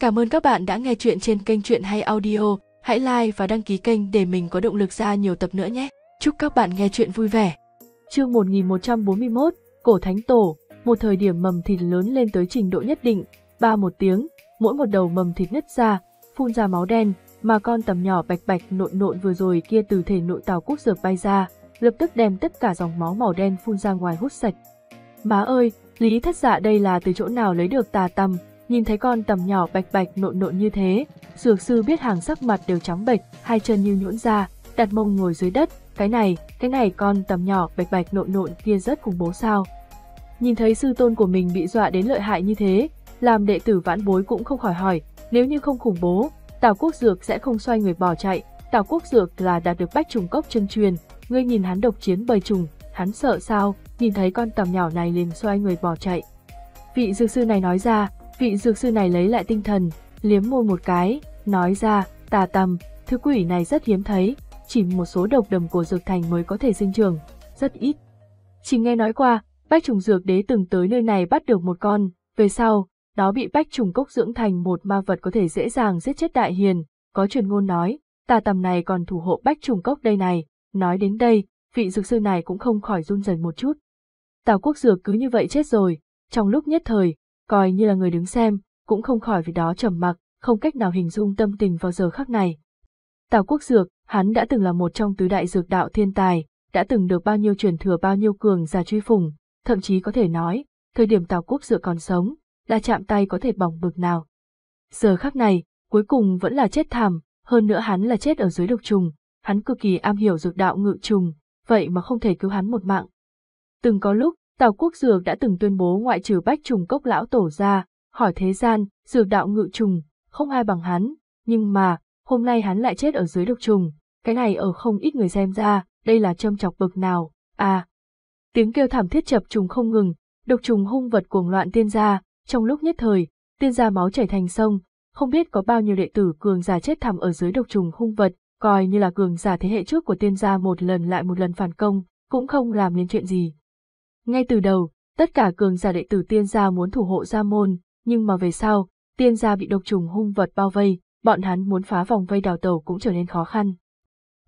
Cảm ơn các bạn đã nghe chuyện trên kênh Chuyện Hay Audio. Hãy like và đăng ký kênh để mình có động lực ra nhiều tập nữa nhé. Chúc các bạn nghe chuyện vui vẻ. Chương 1141, Cổ Thánh Tổ, một thời điểm mầm thịt lớn lên tới trình độ nhất định, ba một tiếng, mỗi một đầu mầm thịt nứt ra, phun ra máu đen, mà con tầm nhỏ bạch bạch nộn nộn vừa rồi kia từ thể nội tàu quốc dược bay ra, lập tức đem tất cả dòng máu màu đen phun ra ngoài hút sạch. Má ơi, Lý thất dạ đây là từ chỗ nào lấy được tà tâm, Nhìn thấy con tầm nhỏ bạch bạch nộn nộn như thế, dược sư biết hàng sắc mặt đều trắng bệch, hai chân như nhũn ra, đặt mông ngồi dưới đất, cái này, cái này con tầm nhỏ bạch bạch nộn nộn kia rất khủng bố sao. Nhìn thấy sư tôn của mình bị dọa đến lợi hại như thế, làm đệ tử vãn bối cũng không khỏi hỏi, nếu như không khủng bố, Tào Quốc Dược sẽ không xoay người bỏ chạy, Tào Quốc Dược là đạt được bách trùng cốc chân truyền, ngươi nhìn hắn độc chiến bầy trùng, hắn sợ sao, nhìn thấy con tầm nhỏ này liền xoay người bỏ chạy. Vị dược sư này nói ra, Vị dược sư này lấy lại tinh thần, liếm môi một cái, nói ra, tà tầm, thứ quỷ này rất hiếm thấy, chỉ một số độc đầm của dược thành mới có thể sinh trưởng, rất ít. Chỉ nghe nói qua, bách trùng dược đế từng tới nơi này bắt được một con, về sau, đó bị bách trùng cốc dưỡng thành một ma vật có thể dễ dàng giết chết đại hiền, có truyền ngôn nói, tà tầm này còn thủ hộ bách trùng cốc đây này, nói đến đây, vị dược sư này cũng không khỏi run rẩy một chút. Tào quốc dược cứ như vậy chết rồi, trong lúc nhất thời, coi như là người đứng xem, cũng không khỏi vì đó trầm mặc, không cách nào hình dung tâm tình vào giờ khắc này. Tào Quốc Dược, hắn đã từng là một trong tứ đại dược đạo thiên tài, đã từng được bao nhiêu truyền thừa bao nhiêu cường giả truy phùng, thậm chí có thể nói, thời điểm Tào Quốc Dược còn sống, là chạm tay có thể bỏng bực nào. Giờ khắc này, cuối cùng vẫn là chết thảm, hơn nữa hắn là chết ở dưới lục trùng, hắn cực kỳ am hiểu dược đạo ngự trùng, vậy mà không thể cứu hắn một mạng. Từng có lúc, Tào Quốc Dược đã từng tuyên bố ngoại trừ bách trùng cốc lão tổ ra, hỏi thế gian, dược đạo ngự trùng, không ai bằng hắn, nhưng mà, hôm nay hắn lại chết ở dưới độc trùng, cái này ở không ít người xem ra, đây là châm chọc bực nào, à. Tiếng kêu thảm thiết chập trùng không ngừng, độc trùng hung vật cuồng loạn tiên gia, trong lúc nhất thời, tiên gia máu chảy thành sông, không biết có bao nhiêu đệ tử cường giả chết thảm ở dưới độc trùng hung vật, coi như là cường giả thế hệ trước của tiên gia một lần lại một lần phản công, cũng không làm nên chuyện gì. Ngay từ đầu, tất cả cường giả đệ tử tiên gia muốn thủ hộ gia môn, nhưng mà về sau, tiên gia bị độc trùng hung vật bao vây, bọn hắn muốn phá vòng vây đào tẩu cũng trở nên khó khăn.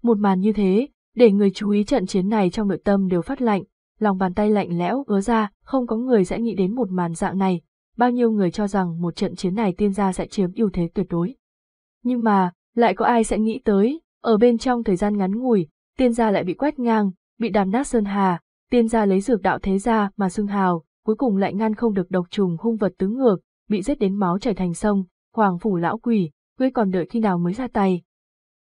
Một màn như thế, để người chú ý trận chiến này trong nội tâm đều phát lạnh, lòng bàn tay lạnh lẽo ứa ra, không có người sẽ nghĩ đến một màn dạng này, bao nhiêu người cho rằng một trận chiến này tiên gia sẽ chiếm ưu thế tuyệt đối. Nhưng mà, lại có ai sẽ nghĩ tới, ở bên trong thời gian ngắn ngủi, tiên gia lại bị quét ngang, bị đàm nát sơn hà, tiên gia lấy dược đạo thế gia mà xưng hào, cuối cùng lại ngăn không được độc trùng hung vật tứ ngược, bị giết đến máu chảy thành sông, hoàng phủ lão quỷ, ngươi còn đợi khi nào mới ra tay.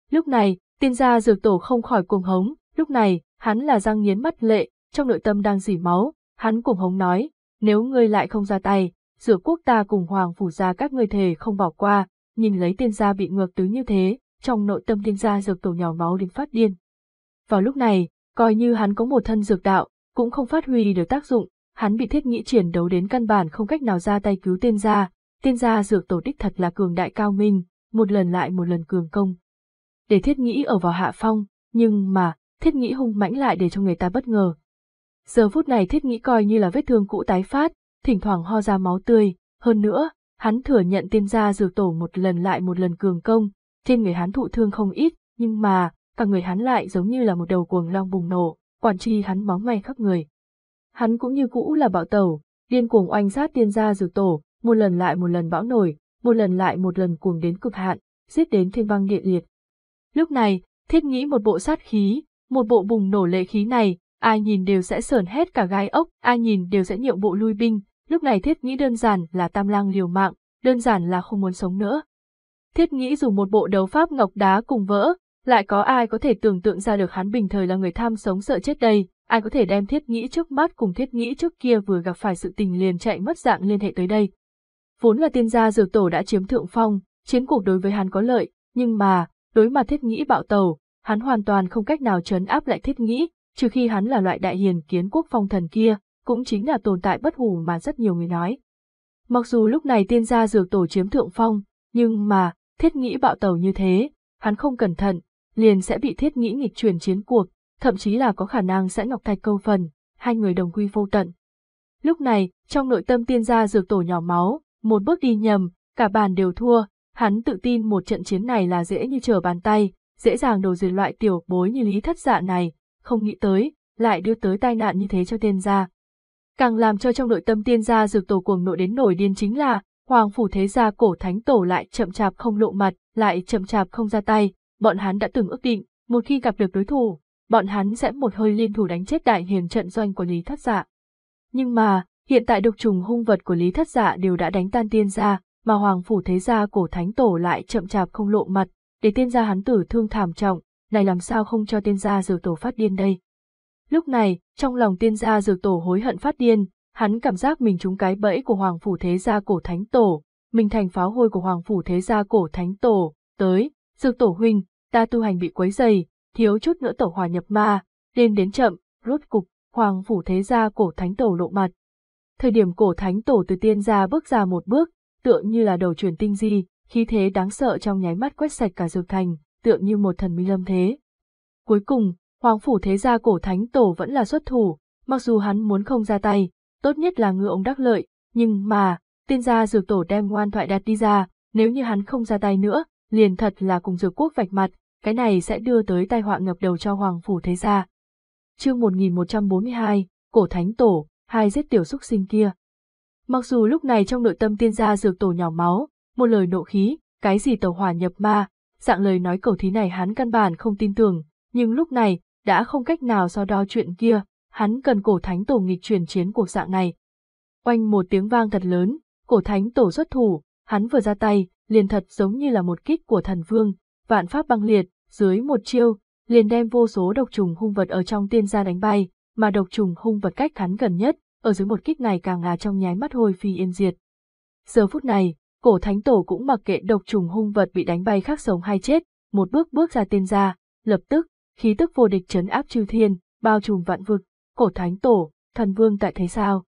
Lúc này, tiên gia dược tổ không khỏi cuồng hống, lúc này, hắn là răng nghiến mắt lệ, trong nội tâm đang dỉ máu, hắn cuồng hống nói, nếu ngươi lại không ra tay, dược quốc ta cùng hoàng phủ gia các ngươi thề không bỏ qua, nhìn lấy tiên gia bị ngược tứ như thế, trong nội tâm tiên gia dược tổ nhỏ máu đến phát điên. Vào lúc này, coi như hắn có một thân dược đạo, cũng không phát huy được tác dụng, hắn bị thiết nghĩ triển đấu đến căn bản không cách nào ra tay cứu Tiên gia, Tiên gia dược tổ đích thật là cường đại cao minh, một lần lại một lần cường công. Để thiết nghĩ ở vào hạ phong, nhưng mà, thiết nghĩ hung mãnh lại để cho người ta bất ngờ. Giờ phút này thiết nghĩ coi như là vết thương cũ tái phát, thỉnh thoảng ho ra máu tươi, hơn nữa, hắn thừa nhận tiên gia dược tổ một lần lại một lần cường công, trên người hắn thụ thương không ít, nhưng mà, cả người hắn lại giống như là một đầu cuồng long bùng nổ, quản chi hắn máu me khắp người. Hắn cũng như cũ là bạo tẩu, điên cuồng oanh sát tiên gia dược tổ, một lần lại một lần bão nổi, một lần lại một lần cuồng đến cực hạn, giết đến thiên vang địa liệt. Lúc này, thiết nghĩ một bộ sát khí, một bộ bùng nổ lệ khí này, ai nhìn đều sẽ sờn hết cả gai ốc, ai nhìn đều sẽ nhượng bộ lui binh, lúc này thiết nghĩ đơn giản là tam lang liều mạng, đơn giản là không muốn sống nữa. Thiết nghĩ dùng một bộ đấu pháp ngọc đá cùng vỡ, lại có ai có thể tưởng tượng ra được hắn bình thời là người tham sống sợ chết đây, ai có thể đem thiết nghĩ trước mắt cùng thiết nghĩ trước kia vừa gặp phải sự tình liền chạy mất dạng liên hệ tới đây. Vốn là tiên gia dược tổ đã chiếm thượng phong, chiến cuộc đối với hắn có lợi, nhưng mà, đối mặt thiết nghĩ bạo tàu, hắn hoàn toàn không cách nào chấn áp lại thiết nghĩ, trừ khi hắn là loại đại hiền kiến quốc phong thần kia, cũng chính là tồn tại bất hủ mà rất nhiều người nói. Mặc dù lúc này tiên gia dược tổ chiếm thượng phong, nhưng mà, thiết nghĩ bạo tàu như thế, hắn không cẩn thận, liền sẽ bị thiết nghĩ nghịch chuyển chiến cuộc, thậm chí là có khả năng sẽ ngọc thạch câu phần, hai người đồng quy vô tận. Lúc này, trong nội tâm tiên gia dược tổ nhỏ máu, một bước đi nhầm, cả bàn đều thua, hắn tự tin một trận chiến này là dễ như trở bàn tay, dễ dàng đồ diệt loại tiểu bối như lý thất dạ này, không nghĩ tới, lại đưa tới tai nạn như thế cho tiên gia. Càng làm cho trong nội tâm tiên gia dược tổ cuồng nội đến nổi điên chính là, hoàng phủ thế gia cổ thánh tổ lại chậm chạp không lộ mặt, lại chậm chạp không ra tay, Bọn hắn đã từng ước định, một khi gặp được đối thủ, bọn hắn sẽ một hơi liên thủ đánh chết đại hiền trận doanh của Lý Thất Dạ. Nhưng mà, hiện tại độc trùng hung vật của Lý Thất Dạ đều đã đánh tan tiên gia, mà hoàng phủ thế gia cổ thánh tổ lại chậm chạp không lộ mặt, để tiên gia hắn tử thương thảm trọng, này làm sao không cho tiên gia dược tổ phát điên đây. Lúc này, trong lòng tiên gia dược tổ hối hận phát điên, hắn cảm giác mình trúng cái bẫy của hoàng phủ thế gia cổ thánh tổ, mình thành pháo hôi của hoàng phủ thế gia cổ thánh tổ, tới, dược tổ huynh, ta tu hành bị quấy dày, thiếu chút nữa tổ hòa nhập ma, nên đến chậm, rốt cục, hoàng phủ thế gia cổ thánh tổ lộ mặt. Thời điểm cổ thánh tổ từ tiên gia bước ra một bước, tựa như là đầu chuyển tinh di, khí thế đáng sợ trong nháy mắt quét sạch cả dược thành, tựa như một thần minh lâm thế. Cuối cùng, hoàng phủ thế gia cổ thánh tổ vẫn là xuất thủ, mặc dù hắn muốn không ra tay, tốt nhất là ngựa ông đắc lợi, nhưng mà, tiên gia dược tổ đem ngoan thoại đạt đi ra, nếu như hắn không ra tay nữa, liền thật là cùng dược quốc vạch mặt, cái này sẽ đưa tới tai họa ngập đầu cho Hoàng Phủ Thế Gia. Chương 1142, Cổ Thánh Tổ, hai giết tiểu xúc sinh kia. Mặc dù lúc này trong nội tâm tiên gia dược tổ nhỏ máu, một lời nộ khí, cái gì tàu hỏa nhập ma, dạng lời nói cầu thí này hắn căn bản không tin tưởng, nhưng lúc này, đã không cách nào so đo chuyện kia, hắn cần cổ thánh tổ nghịch chuyển chiến cuộc dạng này. Oanh một tiếng vang thật lớn, cổ thánh tổ xuất thủ, hắn vừa ra tay, liền thật giống như là một kích của thần vương, vạn pháp băng liệt, dưới một chiêu, liền đem vô số độc trùng hung vật ở trong tiên gia đánh bay, mà độc trùng hung vật cách hắn gần nhất, ở dưới một kích này càng là trong nháy mắt hồi phi yên diệt. Giờ phút này, cổ thánh tổ cũng mặc kệ độc trùng hung vật bị đánh bay khác sống hay chết, một bước bước ra tiên gia, lập tức, khí tức vô địch chấn áp chư thiên, bao trùm vạn vực, cổ thánh tổ, thần vương tại thế sao.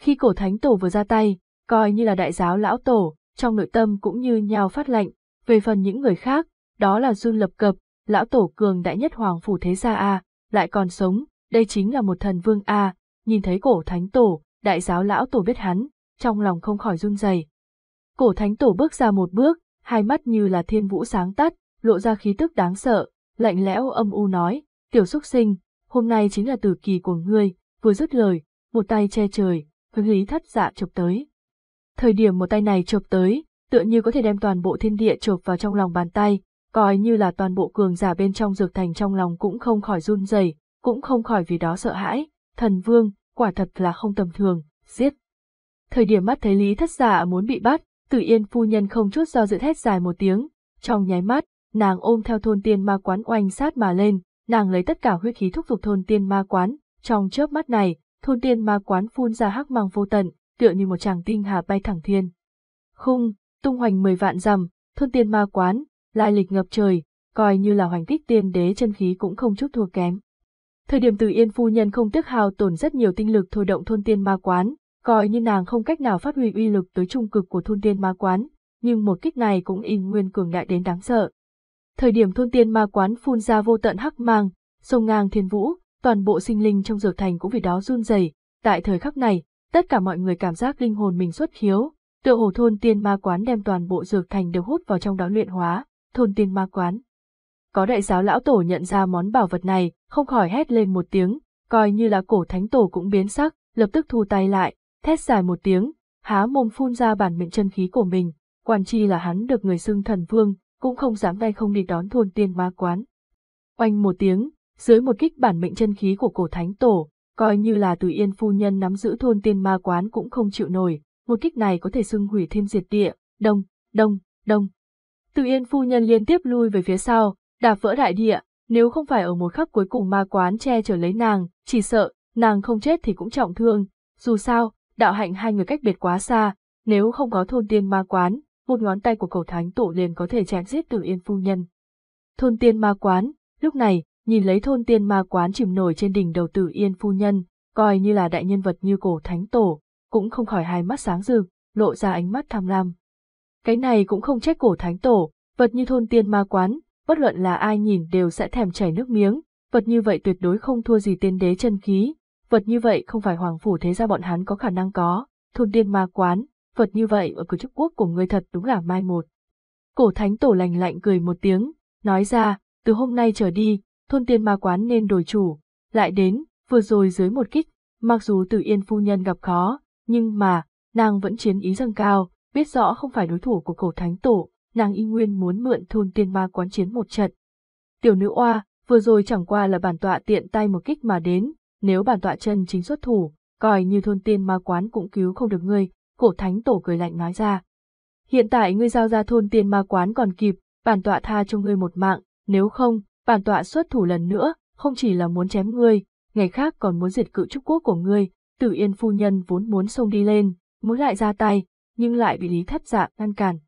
Khi cổ thánh tổ vừa ra tay, coi như là đại giáo lão tổ, trong nội tâm cũng như nhau phát lệnh, về phần những người khác, đó là run lập cập, lão tổ cường đại nhất hoàng phủ thế gia A, lại còn sống, đây chính là một thần vương A, nhìn thấy cổ thánh tổ, đại giáo lão tổ biết hắn, trong lòng không khỏi run rẩy. Cổ thánh tổ bước ra một bước, hai mắt như là thiên vũ sáng tắt, lộ ra khí tức đáng sợ, lạnh lẽo âm u nói, tiểu xuất sinh, hôm nay chính là tử kỳ của ngươi, vừa dứt lời, một tay che trời, hướng lý thất dạ chụp tới. Thời điểm một tay này chụp tới, tựa như có thể đem toàn bộ thiên địa chộp vào trong lòng bàn tay, coi như là toàn bộ cường giả bên trong dược thành trong lòng cũng không khỏi run rẩy, cũng không khỏi vì đó sợ hãi, thần vương, quả thật là không tầm thường, giết. Thời điểm mắt thấy Lý Thất Giả dạ muốn bị bắt, Tử Yên phu nhân không chút do dự hét dài một tiếng, trong nháy mắt, nàng ôm theo thôn tiên ma quán oanh sát mà lên, nàng lấy tất cả huyết khí thúc giục thôn tiên ma quán, trong chớp mắt này, thôn tiên ma quán phun ra hắc mang vô tận, tựa như một chàng tinh hà bay thẳng thiên. Khung, tung hoành mười vạn dặm, thôn tiên ma quán, lai lịch ngập trời, coi như là hoành tích tiên đế chân khí cũng không chút thua kém. Thời điểm từ yên phu nhân không tiếc hao tổn rất nhiều tinh lực thôi động thôn tiên ma quán, coi như nàng không cách nào phát huy uy lực tới trung cực của thôn tiên ma quán, nhưng một kích này cũng in nguyên cường đại đến đáng sợ. Thời điểm thôn tiên ma quán phun ra vô tận hắc mang, sông ngang thiên vũ, toàn bộ sinh linh trong dược thành cũng vì đó run rẩy. tại thời khắc này, tất cả mọi người cảm giác linh hồn mình xuất khiếu, tựa hồ thôn tiên ma quán đem toàn bộ dược thành đều hút vào trong đó luyện hóa, thôn tiên ma quán. Có đại giáo lão tổ nhận ra món bảo vật này, không khỏi hét lên một tiếng, coi như là cổ thánh tổ cũng biến sắc, lập tức thu tay lại, thét dài một tiếng, há mồm phun ra bản mệnh chân khí của mình, quan chi là hắn được người xưng thần vương, cũng không dám tay không đi đón thôn tiên ma quán. Oanh một tiếng, dưới một kích bản mệnh chân khí của cổ thánh tổ, coi như là từ yên phu nhân nắm giữ thôn tiên ma quán cũng không chịu nổi, một kích này có thể xưng hủy thêm diệt địa, đông, đông, đông. Từ Yên phu nhân liên tiếp lui về phía sau, đạp vỡ đại địa, nếu không phải ở một khắc cuối cùng ma quán che chở lấy nàng, chỉ sợ, nàng không chết thì cũng trọng thương. Dù sao, đạo hạnh hai người cách biệt quá xa, nếu không có thôn tiên ma quán, một ngón tay của cầu thánh tổ liền có thể chém giết Từ Yên phu nhân. Thôn tiên ma quán, lúc này, nhìn lấy thôn tiên ma quán chìm nổi trên đỉnh đầu Từ Yên phu nhân, coi như là đại nhân vật như cổ thánh tổ, cũng không khỏi hai mắt sáng rực, lộ ra ánh mắt tham lam. Cái này cũng không trách cổ thánh tổ, vật như thôn tiên ma quán, bất luận là ai nhìn đều sẽ thèm chảy nước miếng, vật như vậy tuyệt đối không thua gì tiên đế chân khí, vật như vậy không phải hoàng phủ thế gia bọn hắn có khả năng có, thôn tiên ma quán, vật như vậy ở cửa chức quốc của người thật đúng là mai một. Cổ thánh tổ lành lạnh cười một tiếng, nói ra, từ hôm nay trở đi, thôn tiên ma quán nên đổi chủ, lại đến, vừa rồi dưới một kích, mặc dù tử yên phu nhân gặp khó, nhưng mà, nàng vẫn chiến ý dâng cao, biết rõ không phải đối thủ của cổ thánh tổ, nàng y nguyên muốn mượn thôn tiên ma quán chiến một trận. Tiểu nữ oa, vừa rồi chẳng qua là bản tọa tiện tay một kích mà đến, nếu bản tọa chân chính xuất thủ, coi như thôn tiên ma quán cũng cứu không được ngươi, cổ thánh tổ cười lạnh nói ra. Hiện tại ngươi giao ra thôn tiên ma quán còn kịp, bản tọa tha cho ngươi một mạng, nếu không, bản tọa xuất thủ lần nữa, không chỉ là muốn chém ngươi, ngày khác còn muốn diệt cự trúc quốc của ngươi, tử yên phu nhân vốn muốn xông đi lên, muốn lại ra tay, nhưng lại bị Lý Thất Dạ ngăn cản.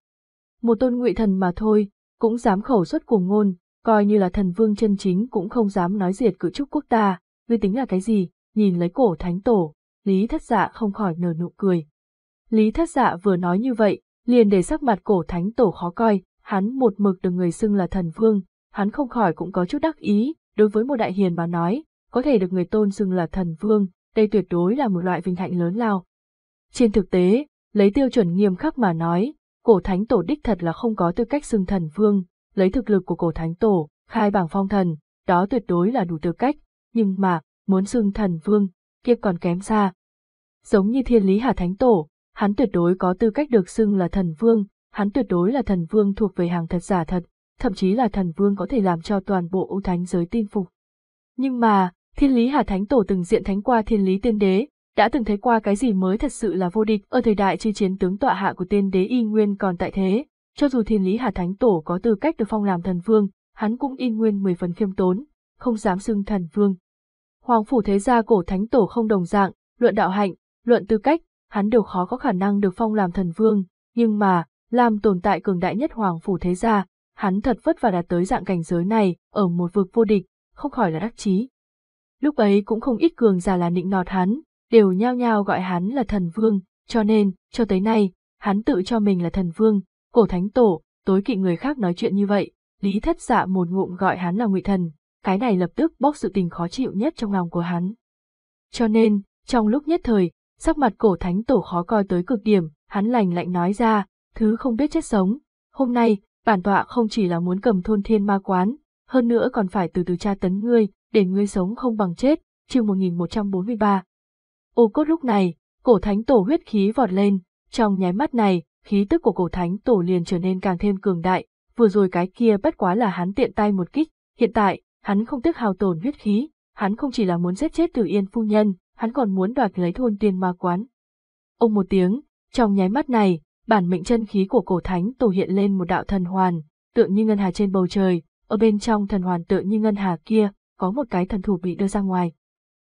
Một tôn ngụy thần mà thôi, cũng dám khẩu xuất cuồng ngôn, coi như là thần vương chân chính cũng không dám nói diệt cử trúc quốc ta, ngươi tính là cái gì, nhìn lấy cổ thánh tổ, Lý Thất Dạ không khỏi nở nụ cười. Lý Thất Dạ vừa nói như vậy, liền để sắc mặt cổ thánh tổ khó coi, hắn một mực được người xưng là thần vương, hắn không khỏi cũng có chút đắc ý, đối với một đại hiền mà nói, có thể được người tôn xưng là thần vương, đây tuyệt đối là một loại vinh hạnh lớn lao. Trên thực tế, lấy tiêu chuẩn nghiêm khắc mà nói, cổ thánh tổ đích thật là không có tư cách xưng thần vương, lấy thực lực của cổ thánh tổ, khai bảng phong thần, đó tuyệt đối là đủ tư cách, nhưng mà, muốn xưng thần vương, kia còn kém xa. Giống như thiên lý hà thánh tổ, hắn tuyệt đối có tư cách được xưng là thần vương, hắn tuyệt đối là thần vương thuộc về hàng thật giả thật, thậm chí là thần vương có thể làm cho toàn bộ ưu thánh giới tin phục. Nhưng mà, thiên lý hà thánh tổ từng diện thánh qua thiên lý tiên đế, đã từng thấy qua cái gì mới thật sự là vô địch. Ở thời đại chi chiến tướng tọa hạ của tiên đế y nguyên còn tại thế, cho dù thiên lý hà thánh tổ có tư cách được phong làm thần vương, hắn cũng y nguyên mười phần khiêm tốn, không dám xưng thần vương. Hoàng phủ thế gia cổ thánh tổ không đồng dạng, luận đạo hạnh, luận tư cách, hắn đều khó có khả năng được phong làm thần vương, nhưng mà, làm tồn tại cường đại nhất hoàng phủ thế gia, hắn thật vất vả đạt tới dạng cảnh giới này, ở một vực vô địch, không khỏi là đắc chí. Lúc ấy cũng không ít cường giả là nịnh nọt hắn, đều nhao nhao gọi hắn là thần vương, cho nên, cho tới nay, hắn tự cho mình là thần vương, cổ thánh tổ, tối kỵ người khác nói chuyện như vậy, lý thất dạ một ngụm gọi hắn là ngụy thần, cái này lập tức bóc sự tình khó chịu nhất trong lòng của hắn. Cho nên, trong lúc nhất thời, sắc mặt cổ thánh tổ khó coi tới cực điểm, hắn lành lạnh nói ra, thứ không biết chết sống, hôm nay, bản tọa không chỉ là muốn cầm thôn thiên ma quán, hơn nữa còn phải từ từ tra tấn ngươi, để ngươi sống không bằng chết, chương 1143, Ô cốt lúc này, cổ thánh tổ huyết khí vọt lên, trong nháy mắt này, khí tức của cổ thánh tổ liền trở nên càng thêm cường đại, vừa rồi cái kia bất quá là hắn tiện tay một kích, hiện tại, hắn không tức hào tổn huyết khí, hắn không chỉ là muốn giết chết tử Yên phu nhân, hắn còn muốn đoạt lấy thôn tiên ma quán. Ông một tiếng, trong nháy mắt này, bản mệnh chân khí của cổ thánh tổ hiện lên một đạo thần hoàn, tựa như ngân hà trên bầu trời, ở bên trong thần hoàn tựa như ngân hà kia, có một cái thần thủ bị đưa ra ngoài.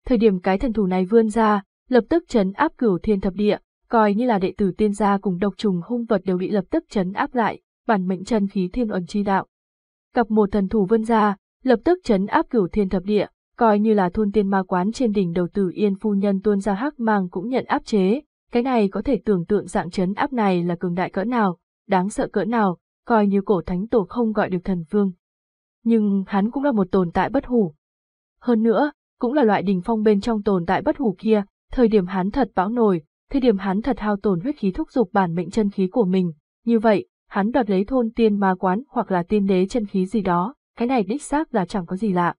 Thời điểm cái thần thủ này vươn ra, lập tức chấn áp cửu thiên thập địa, coi như là đệ tử tiên gia cùng độc trùng hung vật đều bị lập tức chấn áp lại, bản mệnh chân khí thiên ẩn chi đạo. Cặp một thần thủ vươn ra, lập tức chấn áp cửu thiên thập địa, coi như là thôn tiên ma quán trên đỉnh đầu tử yên phu nhân tuôn ra hắc mang cũng nhận áp chế, cái này có thể tưởng tượng dạng chấn áp này là cường đại cỡ nào, đáng sợ cỡ nào, coi như cổ thánh tổ không gọi được thần vương. Nhưng hắn cũng là một tồn tại bất hủ. Hơn nữa, cũng là loại đỉnh phong bên trong tồn tại bất hủ kia, thời điểm hắn thật bão nổi, thời điểm hắn thật hao tổn huyết khí thúc dục bản mệnh chân khí của mình, như vậy, hắn đoạt lấy thôn tiên ma quán hoặc là tiên đế chân khí gì đó, cái này đích xác là chẳng có gì lạ.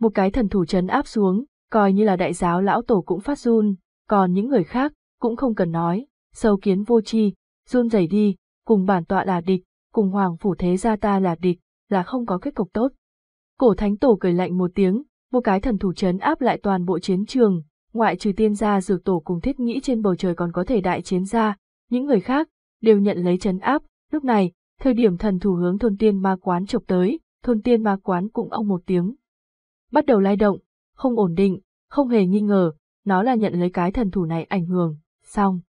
Một cái thần thủ chấn áp xuống, coi như là đại giáo lão tổ cũng phát run, còn những người khác, cũng không cần nói, sâu kiến vô chi, run rẩy đi, cùng bản tọa là địch, cùng hoàng phủ thế gia ta là địch, là không có kết cục tốt. Cổ thánh tổ cười lạnh một tiếng, Vô cái thần thủ chấn áp lại toàn bộ chiến trường, ngoại trừ tiên gia dược tổ cùng thiết nghĩ trên bầu trời còn có thể đại chiến ra, những người khác, đều nhận lấy chấn áp, lúc này, thời điểm thần thủ hướng thôn tiên ma quán chụp tới, thôn tiên ma quán cũng ông một tiếng. Bắt đầu lai động, không ổn định, không hề nghi ngờ, nó là nhận lấy cái thần thủ này ảnh hưởng, xong.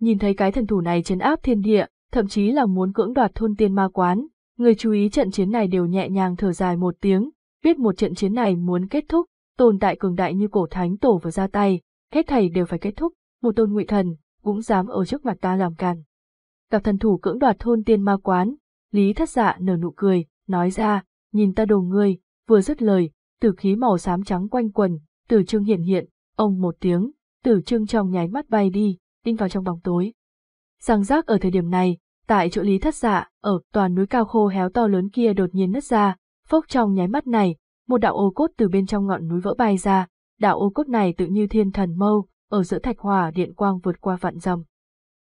Nhìn thấy cái thần thủ này chấn áp thiên địa, thậm chí là muốn cưỡng đoạt thôn tiên ma quán, người chú ý trận chiến này đều nhẹ nhàng thở dài một tiếng, biết một trận chiến này muốn kết thúc, tồn tại cường đại như cổ thánh tổ vừa ra tay, hết thầy đều phải kết thúc, một tôn ngụy thần, cũng dám ở trước mặt ta làm càn. Gặp thần thủ cưỡng đoạt thôn tiên ma quán, Lý thất dạ nở nụ cười, nói ra, nhìn ta đồ ngươi, vừa dứt lời, tử khí màu xám trắng quanh quần, tử trương hiện hiện, ông một tiếng, tử trương trong nháy mắt bay đi, đinh vào trong bóng tối. Giang giác ở thời điểm này, tại chỗ Lý thất dạ, ở toàn núi cao khô héo to lớn kia đột nhiên nứt ra, Phốc trong nháy mắt này, một đạo ô cốt từ bên trong ngọn núi vỡ bay ra, đạo ô cốt này tự như thiên thần mâu, ở giữa thạch hỏa điện quang vượt qua vạn dầm.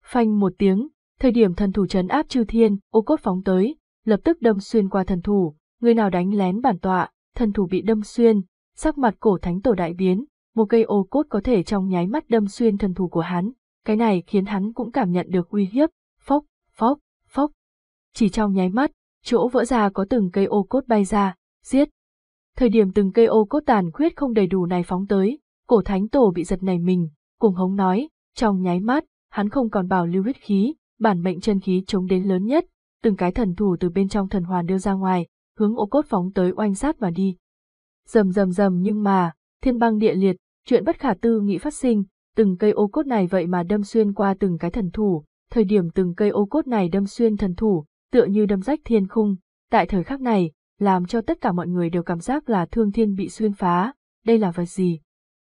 Phanh một tiếng, thời điểm thần thủ chấn áp chư thiên, ô cốt phóng tới, lập tức đâm xuyên qua thần thủ, người nào đánh lén bản tọa, thần thủ bị đâm xuyên, sắc mặt cổ thánh tổ đại biến, một cây ô cốt có thể trong nháy mắt đâm xuyên thần thủ của hắn, cái này khiến hắn cũng cảm nhận được uy hiếp, phốc, phốc, phốc. Chỉ trong nháy mắt, chỗ vỡ ra có từng cây ô cốt bay ra, giết. Thời điểm từng cây ô cốt tàn khuyết không đầy đủ này phóng tới, cổ thánh tổ bị giật nảy mình, cùng hống nói, trong nháy mắt, hắn không còn bảo lưu huyết khí, bản mệnh chân khí chống đến lớn nhất, từng cái thần thủ từ bên trong thần hoàn đưa ra ngoài, hướng ô cốt phóng tới oanh sát và đi. Rầm rầm rầm nhưng mà, thiên băng địa liệt, chuyện bất khả tư nghị phát sinh, từng cây ô cốt này vậy mà đâm xuyên qua từng cái thần thủ, thời điểm từng cây ô cốt này đâm xuyên thần thủ, tựa như đâm rách thiên khung, tại thời khắc này, làm cho tất cả mọi người đều cảm giác là thương thiên bị xuyên phá, đây là vật gì.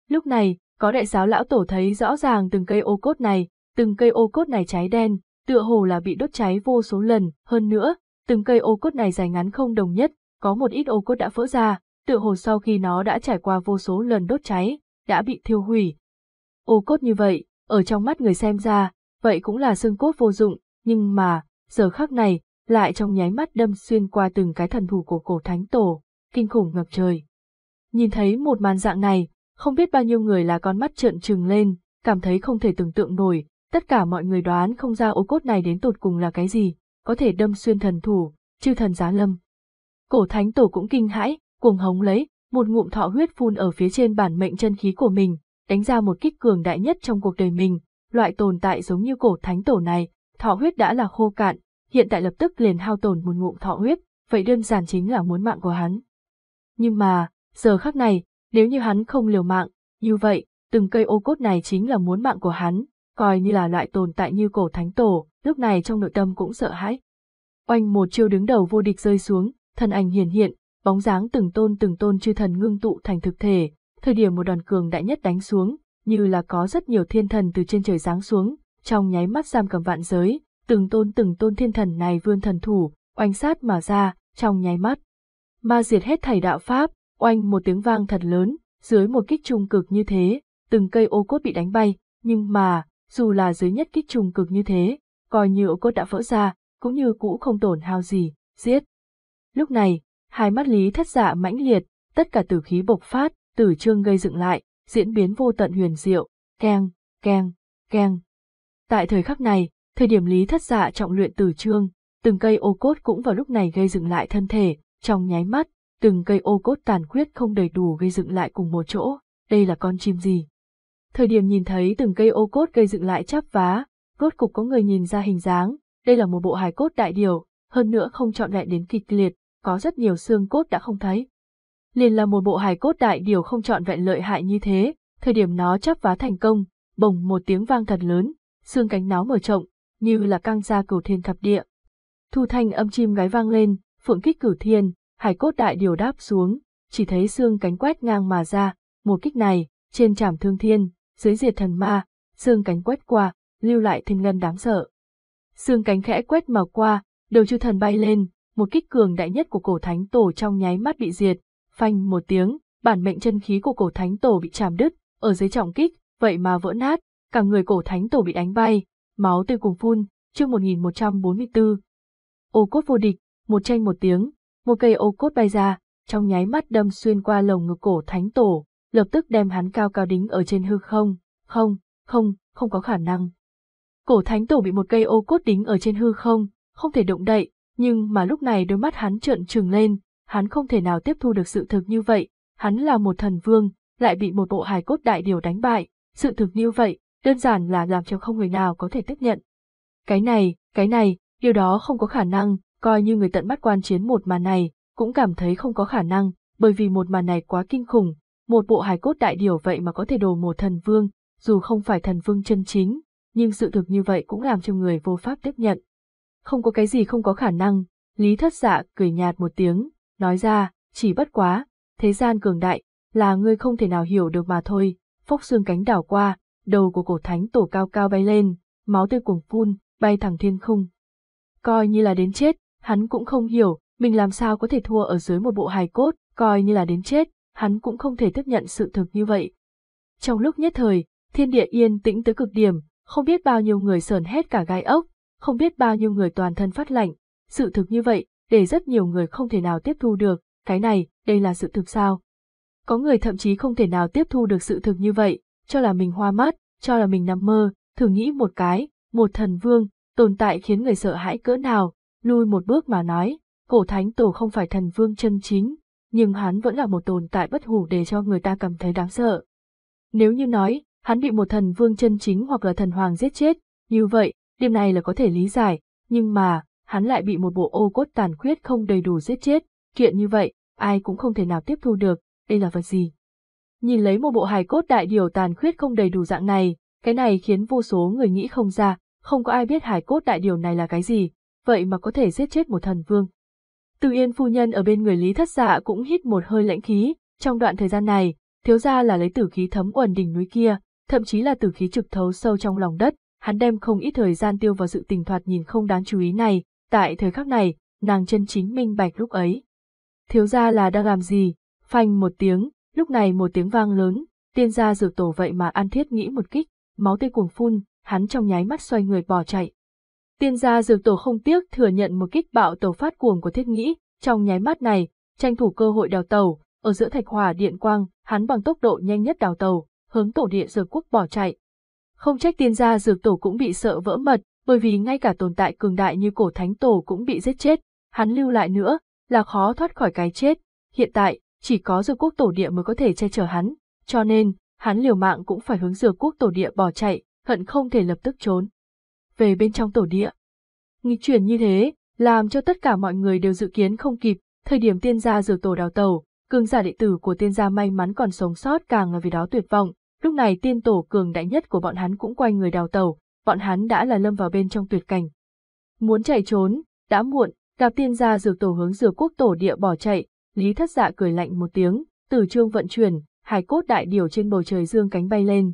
Lúc này, có đại giáo lão tổ thấy rõ ràng từng cây ô cốt này, từng cây ô cốt này cháy đen, tựa hồ là bị đốt cháy vô số lần, hơn nữa, từng cây ô cốt này dài ngắn không đồng nhất, có một ít ô cốt đã vỡ ra, tựa hồ sau khi nó đã trải qua vô số lần đốt cháy, đã bị thiêu hủy. Ô cốt như vậy, ở trong mắt người xem ra, vậy cũng là xương cốt vô dụng, nhưng mà, giờ khắc này, lại trong nháy mắt đâm xuyên qua từng cái thần thủ của cổ thánh tổ, kinh khủng ngập trời. Nhìn thấy một màn dạng này, không biết bao nhiêu người là con mắt trợn trừng lên, cảm thấy không thể tưởng tượng nổi, tất cả mọi người đoán không ra ô cốt này đến tột cùng là cái gì, có thể đâm xuyên thần thủ, chư thần giá lâm. Cổ thánh tổ cũng kinh hãi, cuồng hống lấy, một ngụm thọ huyết phun ở phía trên bản mệnh chân khí của mình, đánh ra một kích cường đại nhất trong cuộc đời mình, loại tồn tại giống như cổ thánh tổ này, thọ huyết đã là khô cạn, hiện tại lập tức liền hao tổn một ngụm thọ huyết, vậy đơn giản chính là muốn mạng của hắn. Nhưng mà, giờ khắc này, nếu như hắn không liều mạng, như vậy, từng cây ô cốt này chính là muốn mạng của hắn, coi như là loại tồn tại như cổ thánh tổ, lúc này trong nội tâm cũng sợ hãi. Oanh một chiêu đứng đầu vô địch rơi xuống, thân ảnh hiển hiện, bóng dáng từng tôn từng tôn chư thần ngưng tụ thành thực thể, thời điểm một đòn cường đại nhất đánh xuống, như là có rất nhiều thiên thần từ trên trời giáng xuống, trong nháy mắt giam cầm vạn giới, từng tôn từng tôn thiên thần này vươn thần thủ, oanh sát mà ra, trong nháy mắt. Ma diệt hết thảy đạo pháp, oanh một tiếng vang thật lớn, dưới một kích trung cực như thế, từng cây ô cốt bị đánh bay, nhưng mà, dù là dưới nhất kích trùng cực như thế, coi như ô cốt đã vỡ ra, cũng như cũ không tổn hao gì, giết. Lúc này, hai mắt lý thất dạ mãnh liệt, tất cả tử khí bộc phát, tử trương gây dựng lại, diễn biến vô tận huyền diệu, keng, keng, keng. Tại thời khắc này, thời điểm Lý Thất Dạ trọng luyện tử trương, từng cây ô cốt cũng vào lúc này gây dựng lại thân thể, trong nháy mắt, từng cây ô cốt tàn khuyết không đầy đủ gây dựng lại cùng một chỗ, đây là con chim gì? Thời điểm nhìn thấy từng cây ô cốt gây dựng lại chắp vá, rốt cục có người nhìn ra hình dáng, đây là một bộ hài cốt đại điều, hơn nữa không chọn vẹn đến kịch liệt, có rất nhiều xương cốt đã không thấy. Liền là một bộ hài cốt đại điều không chọn vẹn lợi hại như thế, thời điểm nó chắp vá thành công, bồng một tiếng vang thật lớn, xương cánh nó mở rộng, như là căng ra cửu thiên thập địa. Thu thanh âm chim gái vang lên, phượng kích cửu thiên, hải cốt đại điều đáp xuống, chỉ thấy xương cánh quét ngang mà ra, một kích này, trên trảm thương thiên, dưới diệt thần ma, xương cánh quét qua, lưu lại thiên ngân đáng sợ. Xương cánh khẽ quét mà qua, đầu chư thần bay lên, một kích cường đại nhất của cổ thánh tổ trong nháy mắt bị diệt, phanh một tiếng, bản mệnh chân khí của cổ thánh tổ bị chạm đứt, ở dưới trọng kích, vậy mà vỡ nát, cả người cổ thánh tổ bị đánh bay, máu tươi cùng phun, chương 1144. Ô cốt vô địch, một tranh một tiếng, một cây ô cốt bay ra, trong nháy mắt đâm xuyên qua lồng ngực cổ thánh tổ, lập tức đem hắn cao cao đính ở trên hư không, không, không, không có khả năng. Cổ thánh tổ bị một cây ô cốt đính ở trên hư không, không thể động đậy, nhưng mà lúc này đôi mắt hắn trợn trừng lên, hắn không thể nào tiếp thu được sự thực như vậy, hắn là một thần vương, lại bị một bộ hài cốt đại điều đánh bại, sự thực như vậy, đơn giản là làm cho không người nào có thể tiếp nhận. Cái này, cái này, điều đó không có khả năng, coi như người tận mắt quan chiến một màn này, cũng cảm thấy không có khả năng, bởi vì một màn này quá kinh khủng, một bộ hài cốt đại điều vậy mà có thể đồ một thần vương, dù không phải thần vương chân chính, nhưng sự thực như vậy cũng làm cho người vô pháp tiếp nhận. Không có cái gì không có khả năng, Lý thất dạ cười nhạt một tiếng, nói ra, chỉ bất quá, thế gian cường đại, là ngươi không thể nào hiểu được mà thôi, phốc xương cánh đảo qua, đầu của cổ thánh tổ cao cao bay lên, máu tươi cuồng phun, bay thẳng thiên khung. Coi như là đến chết, hắn cũng không hiểu, mình làm sao có thể thua ở dưới một bộ hài cốt, coi như là đến chết, hắn cũng không thể tiếp nhận sự thực như vậy. Trong lúc nhất thời, thiên địa yên tĩnh tới cực điểm, không biết bao nhiêu người sờn hết cả gai ốc, không biết bao nhiêu người toàn thân phát lạnh, sự thực như vậy, để rất nhiều người không thể nào tiếp thu được, cái này, đây là sự thực sao? Có người thậm chí không thể nào tiếp thu được sự thực như vậy, cho là mình hoa mắt, cho là mình nằm mơ, thử nghĩ một cái, một thần vương, tồn tại khiến người sợ hãi cỡ nào, lui một bước mà nói, cổ thánh tổ không phải thần vương chân chính, nhưng hắn vẫn là một tồn tại bất hủ để cho người ta cảm thấy đáng sợ. Nếu như nói, hắn bị một thần vương chân chính hoặc là thần hoàng giết chết, như vậy, điều này là có thể lý giải, nhưng mà, hắn lại bị một bộ ô cốt tàn khuyết không đầy đủ giết chết, chuyện như vậy, ai cũng không thể nào tiếp thu được, đây là vật gì nhìn lấy một bộ hài cốt đại điều tàn khuyết không đầy đủ dạng này, cái này khiến vô số người nghĩ không ra, không có ai biết hài cốt đại điều này là cái gì, vậy mà có thể giết chết một thần vương. Từ Yên phu nhân ở bên người Lý Thất Dạ cũng hít một hơi lãnh khí, trong đoạn thời gian này, thiếu gia là lấy tử khí thấm uẩn đỉnh núi kia, thậm chí là tử khí trực thấu sâu trong lòng đất, hắn đem không ít thời gian tiêu vào sự tình thoạt nhìn không đáng chú ý này, tại thời khắc này, nàng chân chính minh bạch lúc ấy. Thiếu gia là đang làm gì? Phanh một tiếng, Lúc này một tiếng vang lớn, tiên gia dược tổ vậy mà An Thiết nghĩ một kích, máu tươi cuồng phun, hắn trong nháy mắt xoay người bỏ chạy. Tiên gia dược tổ không tiếc thừa nhận một kích bạo tổ phát cuồng của thiết nghĩ, trong nháy mắt này, tranh thủ cơ hội đào tàu, ở giữa thạch hỏa điện quang, hắn bằng tốc độ nhanh nhất đào tàu, hướng tổ địa dược quốc bỏ chạy. Không trách tiên gia dược tổ cũng bị sợ vỡ mật, bởi vì ngay cả tồn tại cường đại như cổ thánh tổ cũng bị giết chết, hắn lưu lại nữa, là khó thoát khỏi cái chết. Hiện tại, chỉ có dược quốc tổ địa mới có thể che chở hắn, cho nên, hắn liều mạng cũng phải hướng dược quốc tổ địa bỏ chạy, hận không thể lập tức trốn. Về bên trong tổ địa, nghịch chuyển như thế, làm cho tất cả mọi người đều dự kiến không kịp, thời điểm tiên gia dược tổ đào tàu, cường giả đệ tử của tiên gia may mắn còn sống sót càng là vì đó tuyệt vọng, lúc này tiên tổ cường đại nhất của bọn hắn cũng quay người đào tàu, bọn hắn đã là lâm vào bên trong tuyệt cảnh. Muốn chạy trốn, đã muộn, gặp tiên gia dược tổ hướng dược quốc tổ địa bỏ chạy, Lý thất dạ cười lạnh một tiếng, tử trương vận chuyển, hải cốt đại điểu trên bầu trời dương cánh bay lên.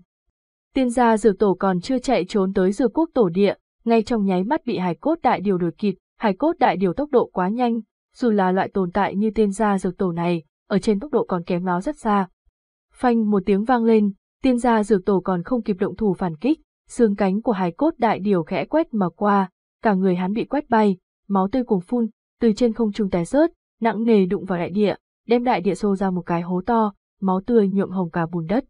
Tiên gia dược tổ còn chưa chạy trốn tới dược quốc tổ địa, ngay trong nháy mắt bị hải cốt đại điều đuổi kịp, hải cốt đại điều tốc độ quá nhanh, dù là loại tồn tại như tiên gia dược tổ này, ở trên tốc độ còn kém nó rất xa. Phanh một tiếng vang lên, tiên gia dược tổ còn không kịp động thủ phản kích, xương cánh của hải cốt đại điều khẽ quét mà qua, cả người hắn bị quét bay, máu tươi cuồng phun, từ trên không trung té rớt, nặng nề đụng vào đại địa, đem đại địa xô ra một cái hố to, máu tươi nhuộm hồng cả bùn đất.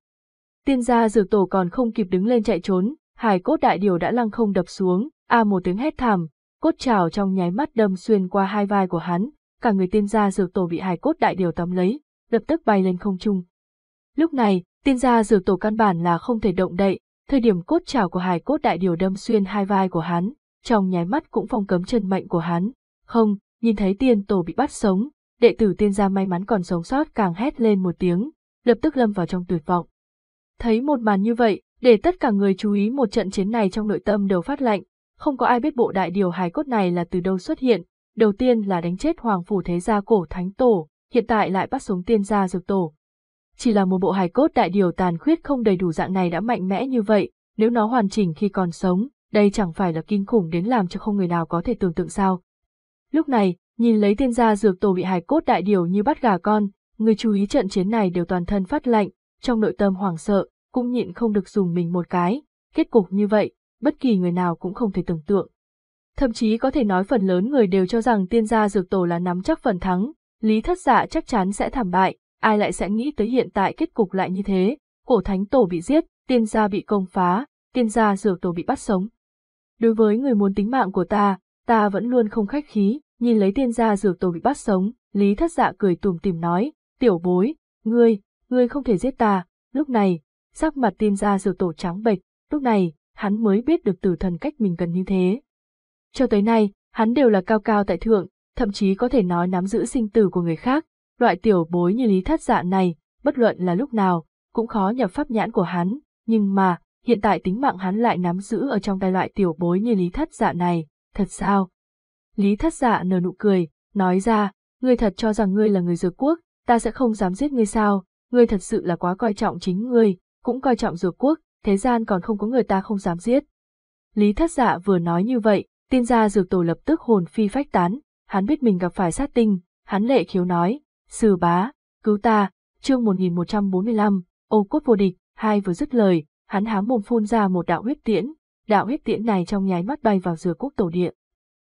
Tiên gia dược tổ còn không kịp đứng lên chạy trốn, hải cốt đại điều đã lăng không đập xuống, a một tiếng hét thảm, cốt trào trong nháy mắt đâm xuyên qua hai vai của hắn, cả người tiên gia dược tổ bị hải cốt đại điều tóm lấy, lập tức bay lên không trung. Lúc này, tiên gia dược tổ căn bản là không thể động đậy, thời điểm cốt trào của hải cốt đại điều đâm xuyên hai vai của hắn, trong nháy mắt cũng phong cấm chân mệnh của hắn. Không, nhìn thấy tiên tổ bị bắt sống, đệ tử tiên gia may mắn còn sống sót càng hét lên một tiếng, lập tức lâm vào trong tuyệt vọng. Thấy một màn như vậy, để tất cả người chú ý một trận chiến này trong nội tâm đều phát lạnh, không có ai biết bộ đại điều hài cốt này là từ đâu xuất hiện, đầu tiên là đánh chết hoàng phủ thế gia cổ thánh tổ, hiện tại lại bắt sống tiên gia dược tổ. Chỉ là một bộ hài cốt đại điều tàn khuyết không đầy đủ dạng này đã mạnh mẽ như vậy, nếu nó hoàn chỉnh khi còn sống, đây chẳng phải là kinh khủng đến làm cho không người nào có thể tưởng tượng sao, Lúc này, nhìn lấy tiên gia dược tổ bị hài cốt đại điều như bắt gà con, người chú ý trận chiến này đều toàn thân phát lạnh, trong nội tâm hoảng sợ, cũng nhịn không được dùng mình một cái. Kết cục như vậy, bất kỳ người nào cũng không thể tưởng tượng. Thậm chí có thể nói phần lớn người đều cho rằng tiên gia dược tổ là nắm chắc phần thắng, lý thất dạ chắc chắn sẽ thảm bại, ai lại sẽ nghĩ tới hiện tại kết cục lại như thế, cổ thánh tổ bị giết, tiên gia bị công phá, tiên gia dược tổ bị bắt sống. Đối với người muốn tính mạng của ta, ta vẫn luôn không khách khí, nhìn lấy tiên gia dược tổ bị bắt sống, Lý Thất Dạ cười tùm tìm nói, tiểu bối, ngươi, ngươi không thể giết ta, lúc này, sắc mặt tiên gia dược tổ trắng bệch, lúc này, hắn mới biết được tử thần cách mình cần như thế. Cho tới nay, hắn đều là cao cao tại thượng, thậm chí có thể nói nắm giữ sinh tử của người khác, loại tiểu bối như Lý Thất Dạ này, bất luận là lúc nào, cũng khó nhập pháp nhãn của hắn, nhưng mà, hiện tại tính mạng hắn lại nắm giữ ở trong tay loại tiểu bối như Lý Thất Dạ này, thật sao? Lý thất dạ nở nụ cười, nói ra, ngươi thật cho rằng ngươi là người dược quốc, ta sẽ không dám giết ngươi sao, ngươi thật sự là quá coi trọng chính ngươi, cũng coi trọng dược quốc, thế gian còn không có người ta không dám giết. Lý thất dạ vừa nói như vậy, tiên gia dược tổ lập tức hồn phi phách tán, hắn biết mình gặp phải sát tinh, hắn lệ khiếu nói, sư bá, cứu ta, chương 1145, ô quốc vô địch, hai vừa dứt lời, hắn há mồm phun ra một đạo huyết tiễn, đạo huyết tiễn này trong nháy mắt bay vào dược quốc tổ địa.